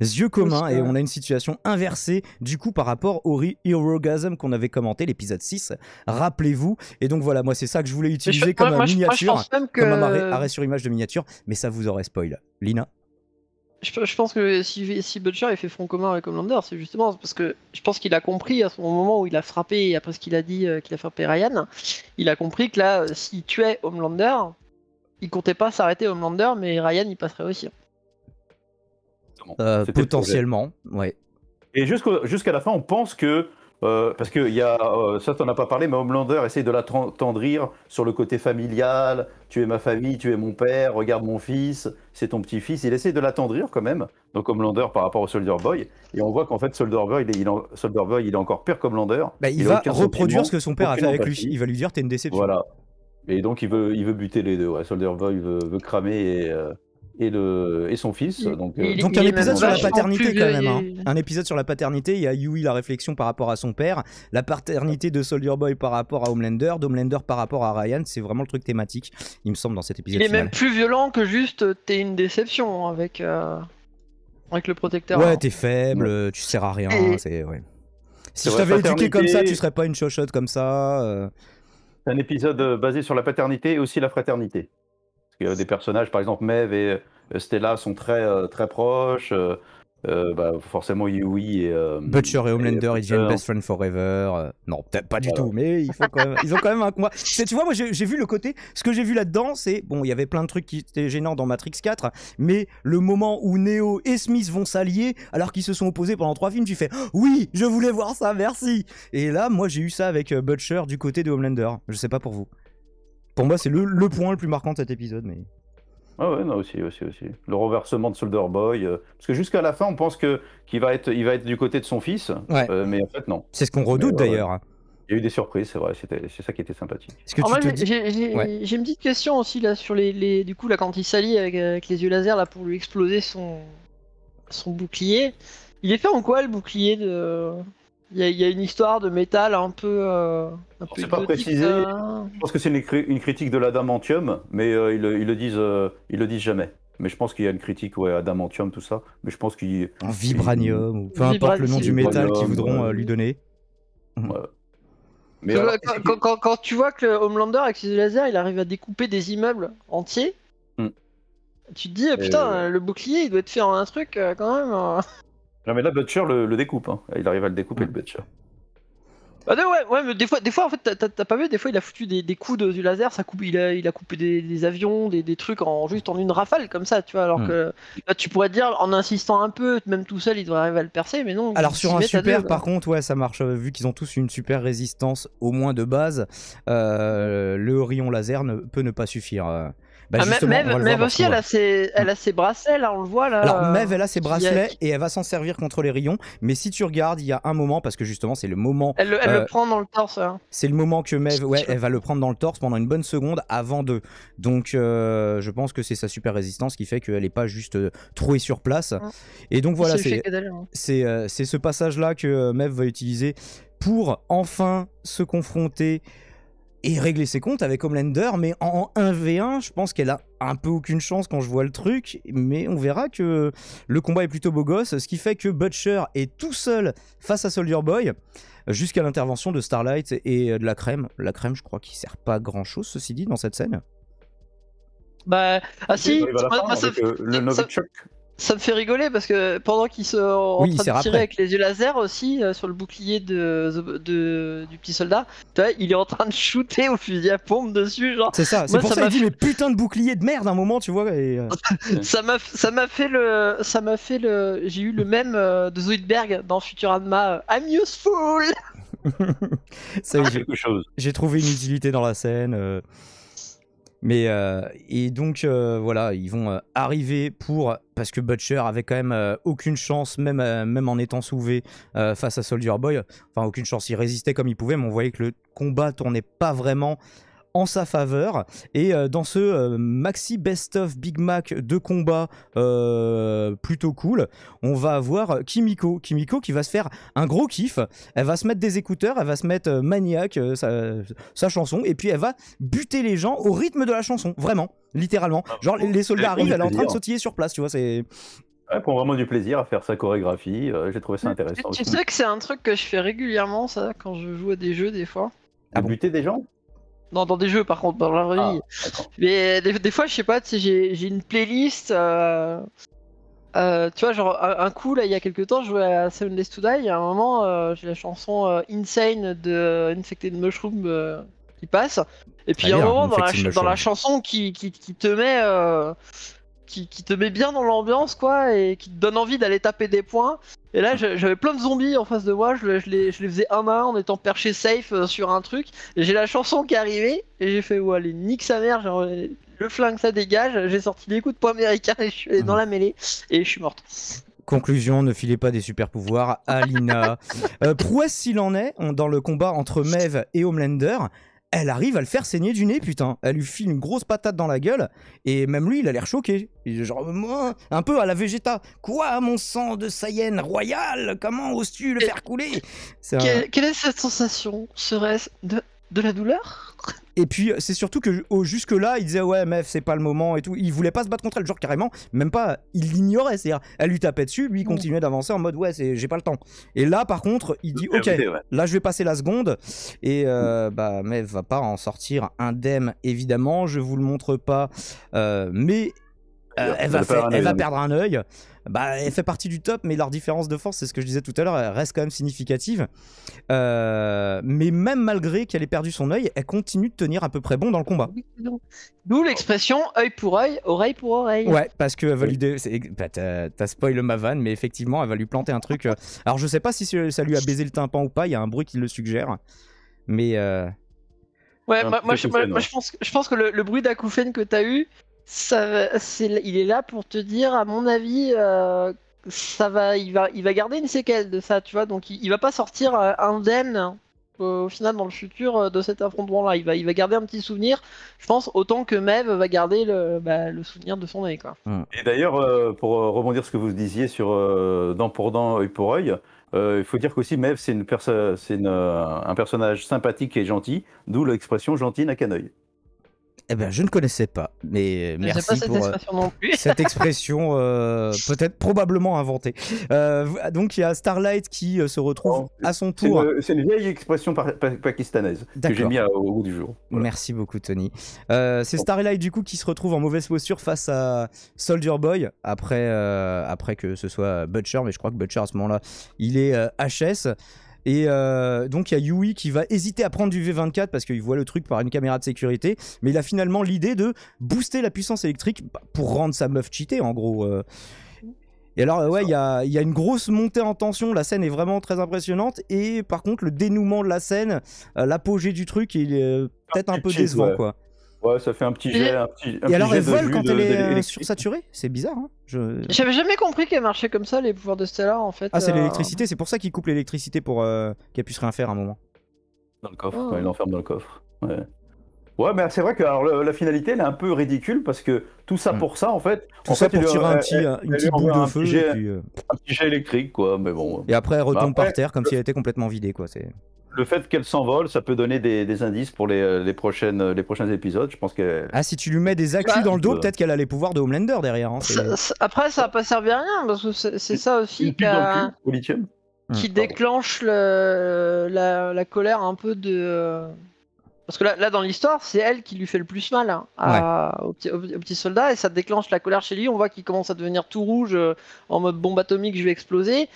yeux communs et on a une situation inversée du coup par rapport au Herogasm qu'on avait commenté l'épisode 6 rappelez-vous et donc voilà moi c'est ça que je voulais utiliser comme miniature je, que... comme un arrêt, sur image de miniature mais ça vous aurait spoil Lina je, pense que si, si Butcher a fait front commun avec Homelander c'est justement parce que je pense qu'il a compris à ce moment où il a frappé et après ce qu'il a dit euh, qu'il a frappé Ryan il a compris que là s'il tuait Homelander il comptait pas s'arrêter Homelander mais Ryan il passerait aussi euh, potentiellement, ouais. Et jusqu'à la fin, on pense que euh, parce que y a, euh, ça, t'en as pas parlé, mais Homelander essaye de la tendrir sur le côté familial. Tu es ma famille, tu es mon père, regarde mon fils, c'est ton petit-fils. Il essaie de la tendrir quand même, donc Homelander par rapport au Soldier Boy. Et on voit qu'en fait, Soldier Boy, il est, Soldier Boy, il est encore pire qu'Homelander. Homelander. Bah, il, va reproduire ce que son père a fait avec lui. Il va lui dire, t'es une déception. Voilà. Et donc, il veut, il veut buter les deux. Ouais. Soldier Boy veut, cramer et, et, et son fils. Donc, euh, donc un épisode sur la paternité quand même. Hein. Un épisode sur la paternité, il y a Yui la réflexion par rapport à son père, la paternité de Soldier Boy par rapport à Homelander, d'Homelander par rapport à Ryan, c'est vraiment le truc thématique, il me semble, dans cet épisode. Il est même plus violent que juste euh, t'es une déception avec, euh, avec le protecteur. Ouais, hein. t'es faible, tu sers à rien. C'est, Si je t'avais éduqué comme ça, tu serais pas une chochotte comme ça. C'est un épisode basé sur la paternité et aussi la fraternité. Parce a des personnages, par exemple, Mev et euh, Stella sont très, euh, très proches. Euh, euh, bah, forcément Yui et Butcher et Homelander ils deviennent best friend forever non peut-être pas du tout mais ils, ils ont quand même un tu vois moi j'ai vu le côté ce que j'ai vu là-dedans c'est bon il y avait plein de trucs qui étaient gênants dans Matrix 4 mais le moment où Neo et Smith vont s'allier alors qu'ils se sont opposés pendant trois films tu fais oui je voulais voir ça merci et là moi j'ai eu ça avec Butcher du côté de Homelander je sais pas pour vous pour moi, c'est le, point le plus marquant de cet épisode. Mais... Ah ouais, non, aussi, aussi, aussi. Le renversement de Soldier Boy. Euh, parce que jusqu'à la fin, on pense que qu'il va être, il va être du côté de son fils. Euh, mais en fait, non. C'est ce qu'on redoute euh, d'ailleurs. Il y a eu des surprises, c'est vrai, c'est ça qui était sympathique. J'ai une petite question aussi là sur les, du coup là quand il s'allie avec, avec, les yeux laser là pour lui exploser son son bouclier, il est fait en quoi le bouclier de il y, a une histoire de métal un peu. Euh, c'est pas précisé. Hein. Je pense que c'est une, critique de l'adamantium, mais euh, euh, ils, le disent, jamais. Mais je pense qu'il y a une critique ouais, adamantium, tout ça. Mais je pense qu'il. En vibranium, ou peu importe le nom du métal qu'ils voudront lui donner. Mhm. Mais quand, tu vois que le Homelander avec ses lasers, il arrive à découper des immeubles entiers, mm. tu te dis, ah, putain, le bouclier, il doit être fait en un truc quand même. Hein. Non, mais là, Butcher le, découpe. Hein. Il arrive à le découper, le hmm. Butcher. Bah, ouais, mais des fois, des fois en fait, t'as pas vu, des fois il a foutu des, coups de, du laser, ça coupe, il, a, coupé des, avions, des, trucs en juste en une rafale comme ça, tu vois. Alors hmm. que bah, tu pourrais dire en insistant un peu, même tout seul, il devrait arriver à le percer, mais non. Alors sur un super, par contre, ouais, ça marche. Euh, vu qu'ils ont tous une super résistance, au moins de base, euh, le rayon laser ne, peut ne pas suffire. Euh. Bah, ah, Mev, aussi, elle a, ses, elle a mm. ses bracelets, là, on le voit là. Alors, Mev, elle a ses bracelets et elle va s'en servir contre les rayons. Mais si tu regardes, il y a un moment, parce que justement, c'est le moment. Elle, le euh, prend dans le torse. Hein. C'est le moment que Mev, ouais, elle va le prendre dans le torse pendant une bonne seconde avant d'eux. Donc, euh, je pense que c'est sa super résistance qui fait qu'elle n'est pas juste euh, trouée sur place. Et donc, voilà, c'est hein. c'est ce passage-là que Mev va utiliser pour enfin se confronter et régler ses comptes avec Homelander, mais en 1v1, je pense qu'elle a un peu aucune chance quand je vois le truc, mais on verra que le combat est plutôt beau gosse, ce qui fait que Butcher est tout seul face à Soldier Boy, jusqu'à l'intervention de Starlight et de la crème. La crème, je crois qu'il sert pas grand chose, ceci dit, dans cette scène. Bah, ah si, ah, ah, euh, le ça me fait rigoler parce que pendant qu'il se en train de tirer avec les yeux laser aussi euh, sur le bouclier de, du petit soldat, tu vois, il est en train de shooter au fusil à pompe dessus. Genre. C'est ça, c'est pour ça, qu'il dit mais putains de boucliers de merde un moment, tu vois. Et... Euh. ça m'a fait le. ça m'a fait le J'ai eu le même euh, de Zoidberg dans Futurama I'm useful ah, J'ai trouvé une utilité dans la scène. Mais euh, et donc euh, voilà, ils vont euh, arriver pour parce que Butcher avait quand même aucune chance, même même en étant sauvé face à Soldier Boy. Enfin aucune chance, il résistait comme il pouvait, mais on voyait que le combat tournait pas vraiment en sa faveur. Et euh, dans ce euh, maxi best-of Big Mac de combat euh, plutôt cool, on va avoir Kimiko. Kimiko qui va se faire un gros kiff. Elle va se mettre des écouteurs, elle va se mettre maniaque sa, chanson, et puis elle va buter les gens au rythme de la chanson. Vraiment, littéralement. Ah, Genre les soldats arrivent, elle est en train de sautiller sur place, tu vois, c'est... Elle prend vraiment du plaisir à faire sa chorégraphie. J'ai trouvé ça intéressant. Tu, sais que c'est un truc que je fais régulièrement, ça, quand je joue à des jeux, des fois. À ah buter des gens dans des jeux par contre, dans la vraie ah. vie. Mais des, fois, je sais pas, j'ai une playlist. Euh, euh, tu vois, genre un, coup, là, il y a quelques temps, je jouais à Seven Days to Die. Il y a un moment, euh, j'ai la chanson Insane de Infected Mushroom qui passe. Et puis, il un moment hein, dans la, chanson qui, qui te met qui, te met bien dans l'ambiance, quoi, et qui te donne envie d'aller taper des points. Et là, j'avais plein de zombies en face de moi, je, les, je, les, faisais un à un en étant perché safe euh, sur un truc. j'ai la chanson qui arrivait et j'ai fait, ouais, allez, nique sa mère, genre, euh, le flingue ça dégage. J'ai sorti des coups de poing américain et je suis dans mmh. la mêlée, et je suis morte. Conclusion, ne filez pas des super pouvoirs à Lina. Euh, prouesse s'il en est, dans le combat entre Mev et Homelander, elle arrive à le faire saigner du nez, putain. Elle lui file une grosse patate dans la gueule, et même lui, il a l'air choqué. Il est genre, un peu à la Végéta. Quoi, mon sang de sayenne royale Comment oses-tu le faire couler Quelle est cette sensation Serait-ce de de la douleur. Et puis c'est surtout que jusque là, il disait ouais meuf c'est pas le moment et tout. Il voulait pas se battre contre elle, genre carrément, même pas. Il l'ignorait, c'est-à-dire elle lui tapait dessus, lui mm. continuait d'avancer en mode ouais j'ai pas le temps. Et là par contre, il dit ok, là je vais passer la seconde et euh, bah meuf va pas en sortir indemne évidemment. Je vous le montre pas, euh, mais euh, elle, va, elle va perdre un œil bah, elle fait partie du top, mais leur différence de force, c'est ce que je disais tout à l'heure, reste quand même significative. Euh, mais même malgré qu'elle ait perdu son œil, elle continue de tenir à peu près bon dans le combat. D'où l'expression œil pour œil, oreille pour oreille. Ouais, parce que elle bah, T'as spoil ma vanne, mais effectivement, elle va lui planter un truc. Euh, alors, je sais pas si ça lui a baisé le tympan ou pas, il y a un bruit qui le suggère. Mais. Euh, ouais, moi, je, pense, que le, le bruit d'acouphène que t'as eu, ça, il est là pour te dire, à mon avis, euh, ça va, il va, il va garder une séquelle de ça, tu vois. Donc il, va pas sortir euh, indemne euh, au final dans le futur de cet affrontement-là. Il va, il va garder un petit souvenir, je pense, autant que Mev va garder bah, le, souvenir de son nez, mm. Et d'ailleurs, pour rebondir ce que vous disiez sur dent pour dent, œil pour œil. il faut dire qu'aussi Mev, c'est un personnage sympathique et gentil, d'où l'expression gentil n'a qu'un œil. Eh bien, je ne connaissais pas, mais merci cette euh, expression cette expression euh, peut-être probablement inventée. Euh, donc, il y a Starlight qui se retrouve oh, à son tour. C'est une, vieille expression pakistanaise que j'ai mis au bout du jour. Merci beaucoup, Tony. C'est Starlight du coup qui se retrouve en mauvaise posture face à Soldier Boy après après que ce soit Butcher, mais je crois que Butcher à ce moment-là, il est HS. Et euh, donc il y a Yui qui va hésiter à prendre du V24 parce qu'il voit le truc par une caméra de sécurité, mais il a finalement l'idée de booster la puissance électrique bah, pour rendre sa meuf cheatée en gros. Euh. Et alors, ouais, il y a, une grosse montée en tension. La scène est vraiment très impressionnante. Et par contre, le dénouement de la scène, euh, l'apogée du truc, il est peut-être un peu décevant, quoi. Ouais, ça fait un petit jet. Un petit, un et alors, elle vole quand elle est sursaturée C'est bizarre. Hein J'avais jamais compris qu'elle marchait comme ça, les pouvoirs de Stellar, en fait. Ah, c'est euh, l'électricité, c'est pour ça qu'il coupe l'électricité pour euh, qu'elle puisse rien faire à un moment. Dans le coffre, quand oh. il l'enferme dans le coffre. Ouais. Ouais, mais c'est vrai que alors, la, finalité, elle est un peu ridicule parce que tout ça mm. pour ça, en fait. Tout en ça fait, pour tirer un petit, bout de feu. et puis, euh, Un petit jet électrique, quoi, mais bon. Et après, elle retombe bah, par terre comme si elle était complètement vidée, quoi. C'est le fait qu'elle s'envole, ça peut donner des, indices pour les, euh, prochaines, euh, les prochains épisodes. Je pense que. Ah, si tu lui mets des accus bah, dans le dos, peut-être qu'elle a les pouvoirs de Homelander derrière. Hein, après, ça n'a pas servi à rien parce que c'est ça aussi hmm. qui déclenche la, colère un peu de. Parce que là, dans l'histoire, c'est elle qui lui fait le plus mal hein, au, petit, soldat et ça déclenche la colère chez lui. On voit qu'il commence à devenir tout rouge euh, en mode bombe atomique, je vais exploser.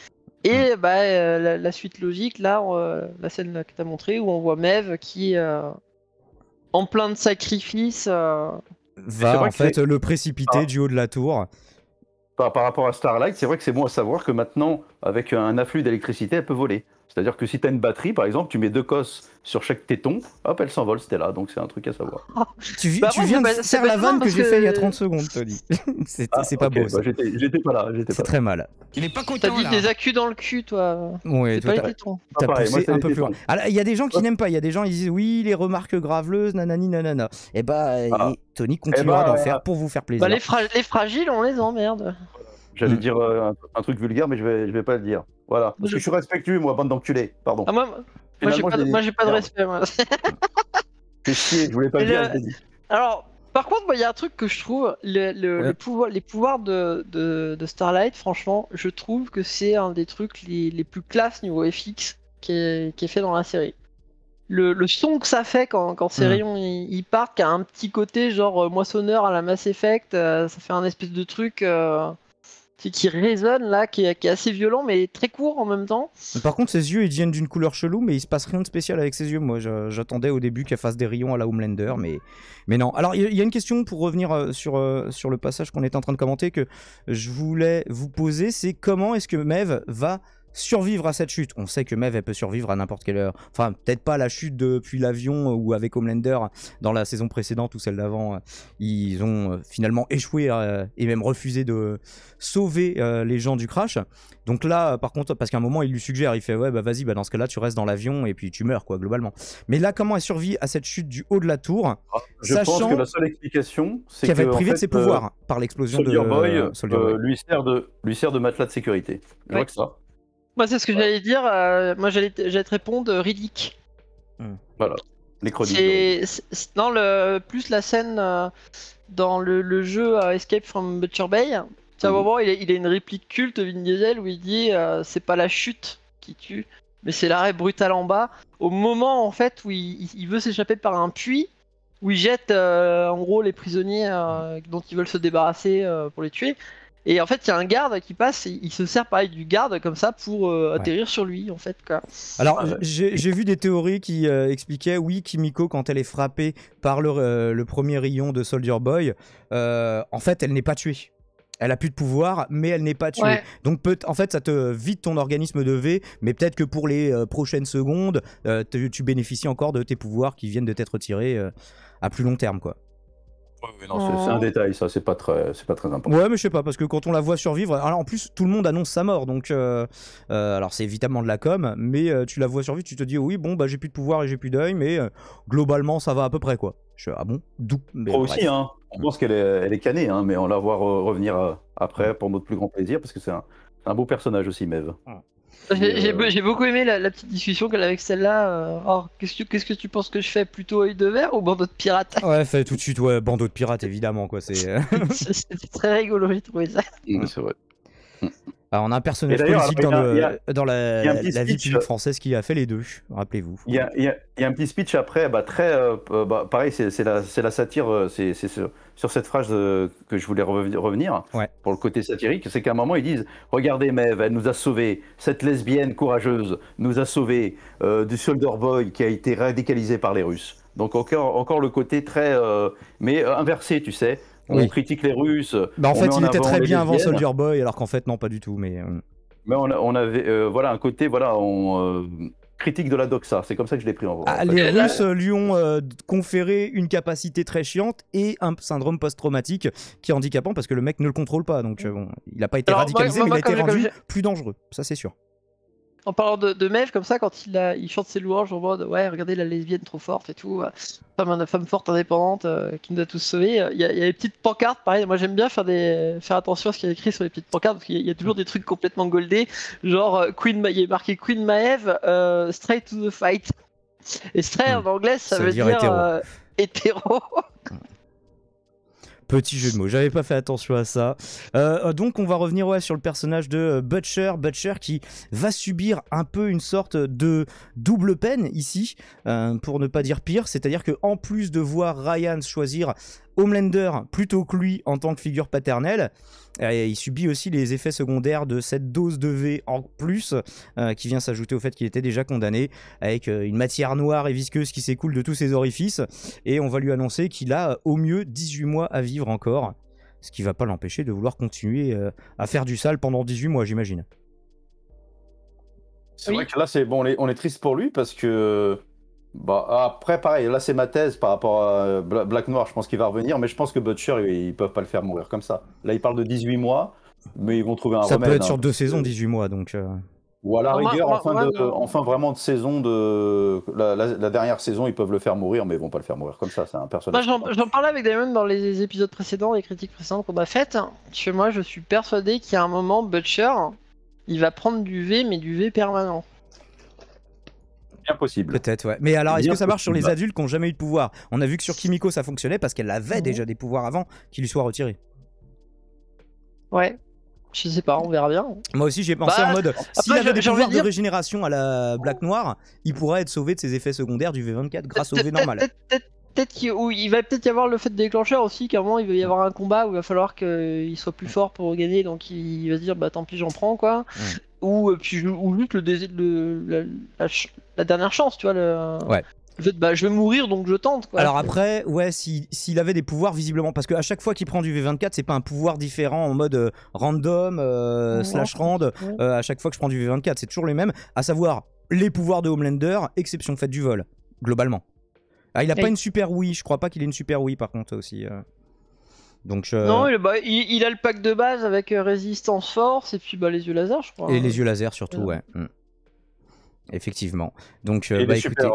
Et bah, euh, la, suite logique, là, euh, la scène que que as montrée, où on voit Mev qui, euh, en plein de sacrifices, va en fait le précipiter ah. du haut de la tour. Par, par rapport à Starlight, c'est vrai que c'est bon à savoir que maintenant, avec un afflux d'électricité, elle peut voler. C'est-à-dire que si tu as une batterie, par exemple, tu mets deux cosses sur chaque téton, hop, elle s'envole, c'était là. Donc c'est un truc à savoir. Ah. tu, bah, viens de faire la vanne que j'ai fait il y a 30 secondes, Tony. Ah, c'est pas beau. Bah, J'étais pas là. C'est très mal. Il n'est pas content. T'as mis des accus dans le cul, toi. Ouais, pas les T'as ah, poussé un peu plus Il y a des gens qui n'aiment pas. Il y a des gens qui disent oui, les remarques graveleuses, nanani, nanana. Eh bah, et bah, Tony eh continuera d'en bah, faire pour vous faire plaisir. les fragiles, on les emmerde. J'allais mm. dire euh, un, truc vulgaire, mais je vais, je vais pas le dire. Voilà. Parce que je suis respectueux, moi, bande d'enculés. Pardon. Ah, moi, moi j'ai pas, de, pas de respect, moi. Fais chier, je voulais pas le dire, Alors, par contre, il y a un truc que je trouve, le, pouvoir, les pouvoirs de, Starlight, franchement, je trouve que c'est un des trucs les, plus classes niveau FX qui est, fait dans la série. Le, son que ça fait quand, quand ces mmh. rayons partent, qui a un petit côté genre euh, moissonneur à la Mass Effect, euh, ça fait un espèce de truc qui, qui résonne là, qui est, assez violent mais très court en même temps. par contre, ses yeux ils viennent d'une couleur chelou, mais il se passe rien de spécial avec ses yeux. Moi, j'attendais au début qu'elle fasse des rayons à la Homelander, mais, mais non. Alors, il y, a une question pour revenir euh, sur, euh, sur le passage qu'on était en train de commenter que je voulais vous poser c'est comment est-ce que Mev va survivre à cette chute. On sait que Mev, elle peut survivre à n'importe quelle heure. Enfin, peut-être pas la chute depuis l'avion euh, ou avec Homelander dans la saison précédente ou celle d'avant. Euh, ils ont euh, finalement échoué et même refusé de sauver les gens du crash. Donc là, par contre, parce qu'à un moment, il lui suggère, il fait Ouais, bah vas-y, bah, dans ce cas-là, tu restes dans l'avion et puis tu meurs, quoi, globalement. Mais là, comment elle survit à cette chute du haut de la tour ah, sachant que la seule explication, c'est qu'elle va être privée de ses pouvoirs par l'explosion de Soldier Lui, sert de, lui sert de matelas de sécurité. Moi, bah, c'est ce que j'allais dire. Euh, moi, j'allais j'allais te répondre euh, hmm. Voilà. Les chroniques. C'est le plus la scène euh, dans le, jeu euh, Escape from Butcher Bay. C'est à un moment, il a, il a une réplique culte Vin Diesel où il dit c'est pas la chute qui tue, mais c'est l'arrêt brutal en bas. Au moment en fait où il, veut s'échapper par un puits, où il jette en gros les prisonniers dont ils veulent se débarrasser pour les tuer, et en fait, il y a un garde qui passe, et il se sert pareil du garde comme ça pour euh, atterrir sur lui, en fait. Alors, ah, j'ai vu des théories qui euh, expliquaient, oui, Kimiko, quand elle est frappée par le, euh, premier rayon de Soldier Boy, en fait, elle n'est pas tuée. Elle a plus de pouvoir, mais elle n'est pas tuée. Donc peut en fait, ça te vide ton organisme de V, mais peut-être que pour les prochaines secondes, tu, bénéficies encore de tes pouvoirs qui viennent de t'être retirés à plus long terme, quoi. Oh. c'est, un détail, ça, c'est pas très, c'est pas très important. Ouais, mais je sais pas, parce que quand on la voit survivre, alors en plus tout le monde annonce sa mort, donc euh, euh, alors c'est évidemment de la com, mais euh, tu la vois survivre, tu te dis oui, bon bah j'ai plus de pouvoir et j'ai plus d'œil, mais globalement ça va à peu près quoi. Je, ah bon, d'où Moi aussi, hein, on pense qu'elle est, elle est canée, hein, mais on la voit revenir après pour notre plus grand plaisir, parce que c'est un, beau personnage aussi, Mev. Euh, j'ai beaucoup aimé la, petite discussion qu'elle avec celle-là. Alors, euh, qu'est-ce que, qu'est-ce que tu penses que je fais plutôt œil de verre ou bandeau de pirate Ouais, tout de suite, ouais, bandeau de pirate, évidemment, quoi. C'est euh. très rigolo, j'ai trouvé ça. c'est vrai. Bah, on a un personnage politique dans, la, la vie publique française qui a fait les deux, rappelez-vous. Il y, a, un petit speech après, bah, très, euh, euh, bah, pareil, c'est la, satire, euh, c'est sur, sur, cette phrase que je voulais revenir, pour le côté satirique, c'est qu'à un moment ils disent Regardez, Mev, elle nous a sauvés, cette lesbienne courageuse nous a sauvés du soldier boy qui a été radicalisé par les Russes. Donc encore, encore le côté très, mais inversé, tu sais on critique les Russes. Bah, en fait, il était très bien avant Soldier Boy, alors qu'en fait, non, pas du tout. Mais, euh. mais on, avait euh, voilà, un côté voilà, on, euh, critique de la doxa, c'est comme ça que je l'ai pris en vrai. Ah, les Russes lui ont conféré une capacité très chiante et un syndrome post-traumatique qui est handicapant parce que le mec ne le contrôle pas. Donc mm. bon, il n'a pas été radicalisé, mais il a été rendu plus dangereux, ça c'est sûr en parlant de, de comme ça, quand il, chante ses louanges en mode Ouais, regardez la lesbienne trop forte et tout, euh, femme, femme forte, indépendante, euh, qui nous a tous sauvés. Euh, il y, a, il des petites pancartes, pareil. Moi, j'aime bien faire, attention à ce qu'il y a écrit sur les petites pancartes, parce qu'il y, a toujours des trucs complètement goldés. Genre, Queen, il est marqué Queen Maev straight to the fight. Et straight hmm. en anglais, ça, veut, dire, hétéro. Hmm. Petit jeu de mots, j'avais pas fait attention à ça. Euh, euh, donc on va revenir sur le personnage de euh, Butcher, Butcher qui va subir un peu une sorte de double peine ici, pour ne pas dire pire, c'est-à-dire qu'en plus de voir Ryan choisir Homelander plutôt que lui en tant que figure paternelle, euh, il subit aussi les effets secondaires de cette dose de V en plus, euh, qui vient s'ajouter au fait qu'il était déjà condamné, avec euh, une matière noire et visqueuse qui s'écoule de tous ses orifices. Et on va lui annoncer qu'il a au mieux 18 mois à vivre encore. Ce qui va pas l'empêcher de vouloir continuer à faire du sale pendant 18 mois, j'imagine. C'est vrai que là, c'est bon, on est, triste pour lui parce que après, pareil, là c'est ma thèse par rapport à euh, Black Noir, je pense qu'il va revenir, mais je pense que Butcher, ils, peuvent pas le faire mourir comme ça. Là, il parle de 18 mois, mais ils vont trouver un ça remède. Ça peut être sur hein. deux saisons, 18 mois, donc... Euh. Ou à la rigueur, enfin, en fin vraiment de saison, de la, dernière saison, ils peuvent le faire mourir, mais ils vont pas le faire mourir comme ça, c'est un personnage. j'en parlais avec Damon dans les épisodes précédents, les critiques précédentes qu'on a faites. Chez hein. moi, je suis persuadé qu'il y a un moment, Butcher, il va prendre du V, mais du V permanent possible. Peut-être, ouais. Mais alors, est-ce que ça marche sur les adultes qui n'ont jamais eu de pouvoir On a vu que sur Kimiko ça fonctionnait parce qu'elle avait mhm. déjà des pouvoirs avant qu'il lui soient retirés. Ouais, je sais pas, on verra bien. Moi aussi, j'ai pensé bah, en mode s'il avait des pouvoirs de régénération à la Black Noire, il pourrait être sauvé de ses effets secondaires du V24 grâce au V normal peut-être il va peut-être y avoir le fait de déclencheur aussi, qu'à un il va y avoir un combat où il va falloir qu'il soit plus fort pour gagner, donc il va se dire bah tant pis j'en prends quoi. Mm. Ou euh, puis lutte le, le, la, dernière chance, tu vois le. Ouais. bah, je vais mourir donc je tente. Quoi. Alors après, ouais, s'il avait des pouvoirs visiblement, parce qu'à chaque fois qu'il prend du V24, c'est pas un pouvoir différent en mode euh, random, euh, slash rand, à chaque fois que je prends du V24, c'est toujours les mêmes à savoir les pouvoirs de Homelander, exception faite du vol, globalement. Ah, il a pas une Super oui, Je crois pas qu'il ait une Super oui par contre aussi. Euh. Donc Non, bah, il, a le pack de base avec euh, résistance force et puis bah, les yeux lasers, je crois. Et les yeux lasers, surtout, ouais. Mm. Effectivement. Donc, euh, et bah, super,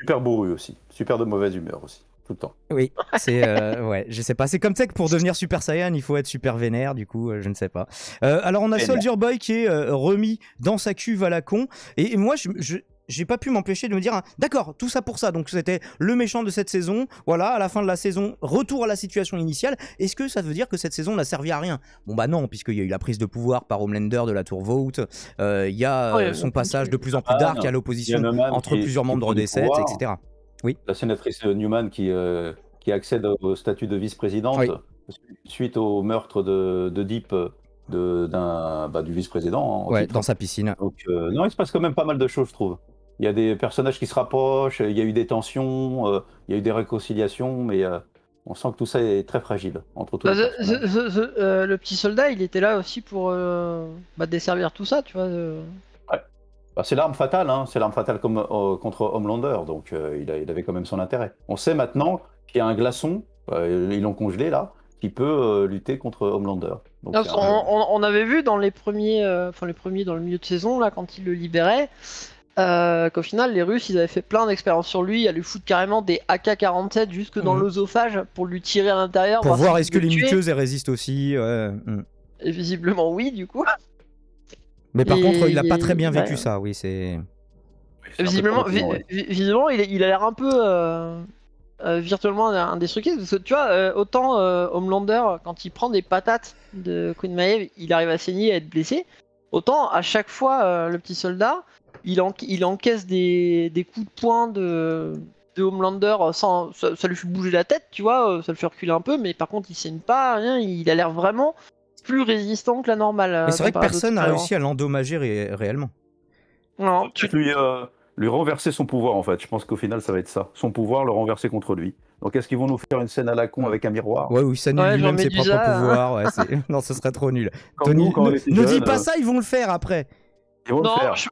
super bourru aussi. Super de mauvaise humeur aussi tout le temps. Oui, c'est ne ouais, je sais pas. C'est comme ça que pour devenir Super Saiyan, il faut être super vénère, du coup, je ne sais pas. alors on a Soldier Boy qui est remis dans sa cuve à la con, et, moi je, j'ai pas pu m'empêcher de me dire, hein, d'accord, tout ça pour ça. Donc c'était le méchant de cette saison. Voilà, à la fin de la saison, retour à la situation initiale. Est-ce que ça veut dire que cette saison n'a servi à rien Bon bah non, puisqu'il y a eu la prise de pouvoir par Homelander de la tour Vote. Euh, euh, il y a son passage de plus en plus ah, dark à l'opposition entre plusieurs membres des 7 etc. Oui. La sénatrice Newman qui, euh, qui accède au statut de vice-présidente suite au meurtre de, de Deep de, bah, du vice-président. dans sa piscine. Donc, non, il se passe quand même pas mal de choses, je trouve il y a des personnages qui se rapprochent, il y a eu des tensions, euh, il y a eu des réconciliations, mais euh, on sent que tout ça est très fragile entre tous. Bah, euh, le petit soldat, il était là aussi pour bah, desservir tout ça, tu vois. Ouais. Bah, c'est l'arme fatale, hein. c'est l'arme fatale comme, contre Homelander, donc il, avait quand même son intérêt. On sait maintenant qu'il y a un glaçon, ils l'ont congelé là, qui peut lutter contre Homelander. on, avait vu dans les premiers, enfin les premiers dans le milieu de saison là, quand il le libéraient, euh, qu'au final, les Russes, ils avaient fait plein d'expériences sur lui, à lui foutre carrément des AK-47 jusque dans l'œsophage pour lui tirer à l'intérieur. Pour voir est-ce que les muqueuses, résistent aussi. Mm. Et visiblement, oui, du coup. Mais par contre, il a pas très bien vécu ça, oui, c'est... Visiblement, visiblement il, a l'air un peu... Euh, euh, virtuellement un parce que tu vois autant Homelander quand il prend des patates de Queen Maeve il arrive à saigner et à être blessé autant à chaque fois le petit soldat il, encaisse des, coups de poing de, de Homelander sans. Ça, lui fait bouger la tête, tu vois, euh, ça le fait reculer un peu, mais par contre, il saigne pas, rien, il a l'air vraiment plus résistant que la normale. Euh, c'est vrai que personne n'a réussi à l'endommager réellement. Non, bah, tu. Lui, euh, lui renverser son pouvoir, en fait. Je pense qu'au final, ça va être ça. Son pouvoir, le renverser contre lui. Donc, est-ce qu'ils vont nous faire une scène à la con avec un miroir Ouais, oui ça s'annule lui-même ses propres pouvoirs. non, ce serait trop nul. ne dis pas ça, ils vont le faire après non,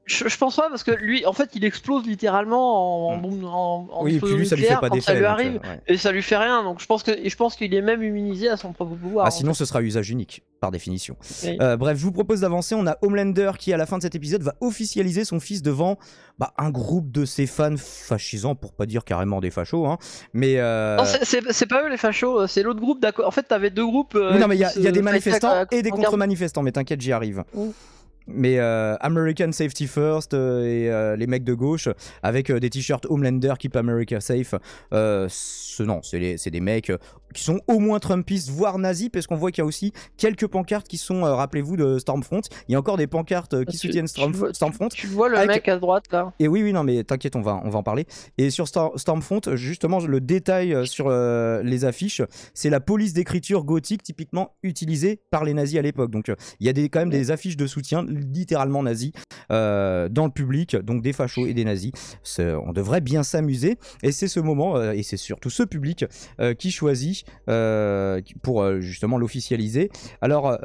Je, pense pas parce que lui, en fait, il explose littéralement en, mm. boum, en, en oui, et puis lui, ça lui fait pas arrive euh, et ça lui fait rien. Donc je pense que je pense qu'il est même immunisé à son propre pouvoir. Ah, sinon, ce sera usage unique par définition. Euh, bref, je vous propose d'avancer. On a Homelander qui, à la fin de cet épisode, va officialiser son fils devant bah, un groupe de ses fans fascisants, pour pas dire carrément des fachos. Hein. Mais euh, c'est pas eux les fachos, c'est l'autre groupe. d'accord, En fait, t'avais deux groupes. non, mais il y, a des manifestants et des contre-manifestants. Mais t'inquiète, j'y arrive mais euh, American Safety First euh, et euh, les mecs de gauche avec des t-shirts Homelander Keep America Safe. ce, non, c'est des mecs qui sont au moins Trumpistes, voire nazis, parce qu'on voit qu'il y a aussi quelques pancartes qui sont, rappelez-vous, de Stormfront. Il y a encore des pancartes qui ah, soutiennent Stormfront. Tu, vois le mec à droite là Et oui, oui, non, mais t'inquiète, on va, on va en parler. Et sur Stormfront, justement, le détail sur les affiches, c'est la police d'écriture gothique typiquement utilisée par les nazis à l'époque. Donc il y a des, quand même des affiches de soutien littéralement nazi euh, dans le public, donc des fachos et des nazis. On devrait bien s'amuser. Et c'est ce moment, euh, et c'est surtout ce public euh, qui choisit pour justement l'officialiser. Alors,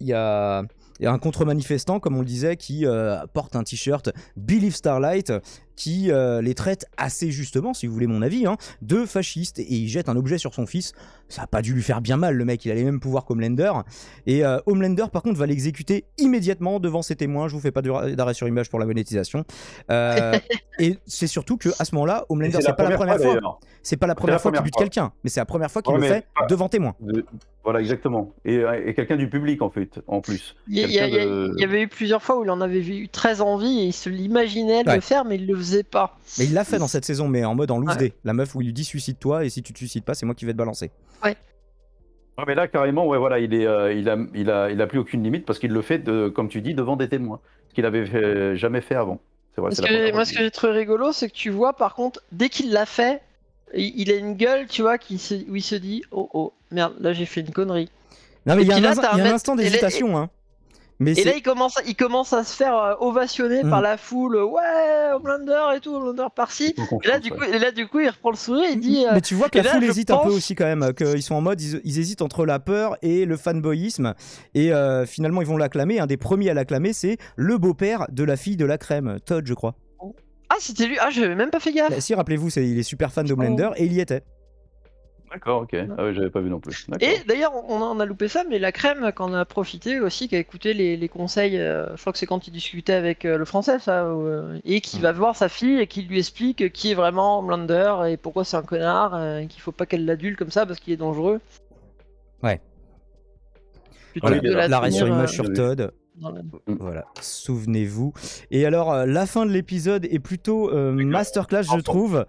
il y a un contre-manifestant, comme on le disait, qui porte un t-shirt Believe Starlight qui euh, les traite assez justement, si vous voulez mon avis, hein, de fascistes et il jette un objet sur son fils. Ça a pas dû lui faire bien mal, le mec, il a les mêmes pouvoirs qu'Homelander. Et euh, Homelander, par contre, va l'exécuter immédiatement devant ses témoins. Je vous fais pas d'arrêt sur image pour la monétisation. Euh, et c'est surtout que à ce moment-là, Homelander, c'est pas, la première fois. C'est pas la première fois qu'il bute quelqu'un, mais c'est la première fois qu'il le fait devant témoins. Voilà, exactement. Et, quelqu'un du public, en fait, en plus. Il y, avait eu plusieurs fois où il en avait eu très envie et il se l'imaginait de le faire, mais il le mais il l'a fait dans cette saison, mais en mode en loose La meuf où il lui dit suicide-toi et si tu te suicides pas, c'est moi qui vais te balancer. Ouais. Ouais mais là, carrément, ouais, voilà, il, est, euh, il, a, il, a, il a plus aucune limite parce qu'il le fait, de, comme tu dis, devant des témoins. Ce qu'il avait euh, jamais fait avant. C'est vrai, moi, ce que j'ai trouvé rigolo, c'est que tu vois, par contre, dès qu'il l'a fait, il a une gueule, tu vois, qui se, où il se dit Oh oh, merde, là j'ai fait une connerie. Non, mais il y a, un, instant d'hésitation. Hein et là, il commence, il commence à se faire euh, ovationner mm. par la foule. Ouais, Blender et tout, Homelander par-ci. Et, là, du coup, là, du coup, il reprend le sourire il dit. Mais tu vois euh, que la foule hésite un peu aussi quand même. ils sont en mode, ils, hésitent entre la peur et le fanboyisme. Et euh, finalement, ils vont l'acclamer. Un des premiers à l'acclamer, c'est le beau-père de la fille de la crème, Todd, je crois. Ah, c'était lui. Ah, j'avais même pas fait gaffe. Bah, si, rappelez-vous, il est super fan de oh. Blender et il y était. D'accord, ok. Ah oui j'avais pas vu non plus. Et d'ailleurs, on en a loupé ça, mais la crème qu'on a profité aussi, qui a écouté les, conseils, euh, je crois que c'est quand il discutait avec euh, le français, ça, euh, et qui mm. va voir sa fille et qui lui explique qui est vraiment Blender, et pourquoi c'est un connard, et qu'il faut pas qu'elle l'adule comme ça parce qu'il est dangereux. Ouais. Plutôt que la, sur Todd. Voilà, souvenez-vous. Et alors, euh, la fin de l'épisode est plutôt euh, masterclass, je trouve.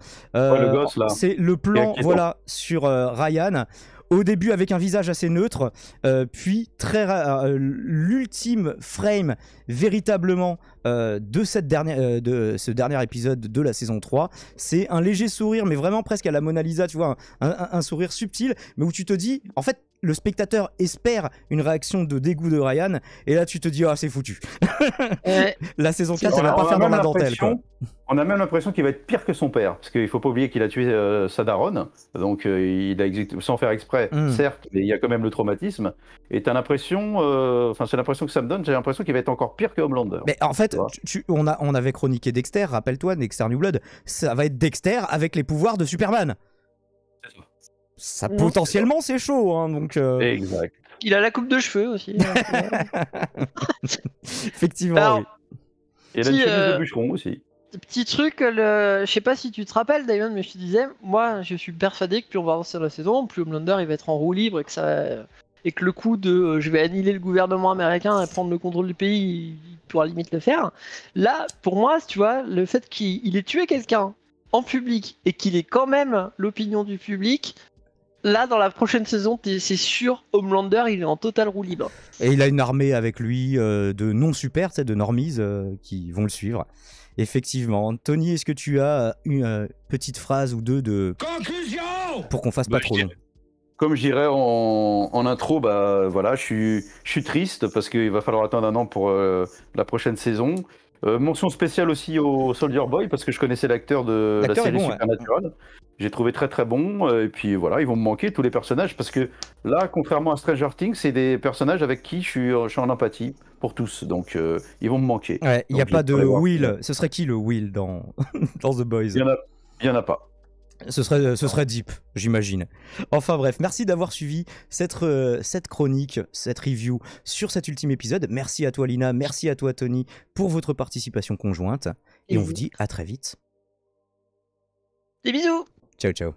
c'est le euh, plan, voilà, sur Ryan au début avec un visage assez neutre, puis très l'ultime frame véritablement de cette dernière de ce dernier épisode de la saison 3, c'est un léger sourire mais vraiment presque à la Mona Lisa, tu vois, un, sourire subtil mais où tu te dis en fait le spectateur espère une réaction de dégoût de Ryan, et là tu te dis, ah, c'est foutu. la saison 4, ça va pas faire dans la dentelle. On a même l'impression qu'il va être pire que son père, parce qu'il faut pas oublier qu'il a tué euh, sa daronne, donc euh, il a sans faire exprès, mm. certes, mais il y a quand même le traumatisme. Et tu as l'impression, euh, enfin, c'est l'impression que ça me donne, j'ai l'impression qu'il va être encore pire que Homelander. Mais en fait, on, a, on avait chroniqué Dexter, rappelle-toi, Dexter New Blood, ça va être Dexter avec les pouvoirs de Superman ça potentiellement c'est chaud. Hein, donc, euh, Il a la coupe de cheveux aussi. Hein, Effectivement. Et la de euh, bûcheron aussi. Petit truc, le... je sais pas si tu te rappelles Diamond mais je te disais, moi je suis persuadé que plus on va avancer la saison, plus Homelander il va être en roue libre et que ça, et que le coup de euh, je vais annihiler le gouvernement américain et prendre le contrôle du pays, il pourra limite le faire. Là, pour moi, tu vois, le fait qu'il ait tué quelqu'un en public et qu'il ait quand même l'opinion du public, Là, dans la prochaine saison, c'est sûr, Homelander, il est en total roue libre. Et il a une armée avec lui euh, de non-super, de normies euh, qui vont le suivre. Effectivement. Tony, est-ce que tu as euh, une petite phrase ou deux de. Conclusion Pour qu'on fasse pas bah, trop long. Comme je en, intro, bah, voilà, je suis triste parce qu'il va falloir attendre un an pour la prochaine saison. Euh, mention spéciale aussi au Soldier Boy parce que je connaissais l'acteur de la série J'ai trouvé très très bon euh, et puis voilà, ils vont me manquer tous les personnages parce que là, contrairement à Stranger Things, c'est des personnages avec qui je suis, en empathie pour tous, donc euh, ils vont me manquer. Il n'y a pas de Will. Ce serait qui le Will dans, dans The Boys Il n'y en, a pas. Ce serait, euh, ce ah serait deep, j'imagine. Enfin bref, merci d'avoir suivi cette, euh, cette chronique, cette review sur cet ultime épisode. Merci à toi Lina, merci à toi Tony pour votre participation conjointe. Et, Et on vous dit à très vite. Des bisous. Ciao ciao.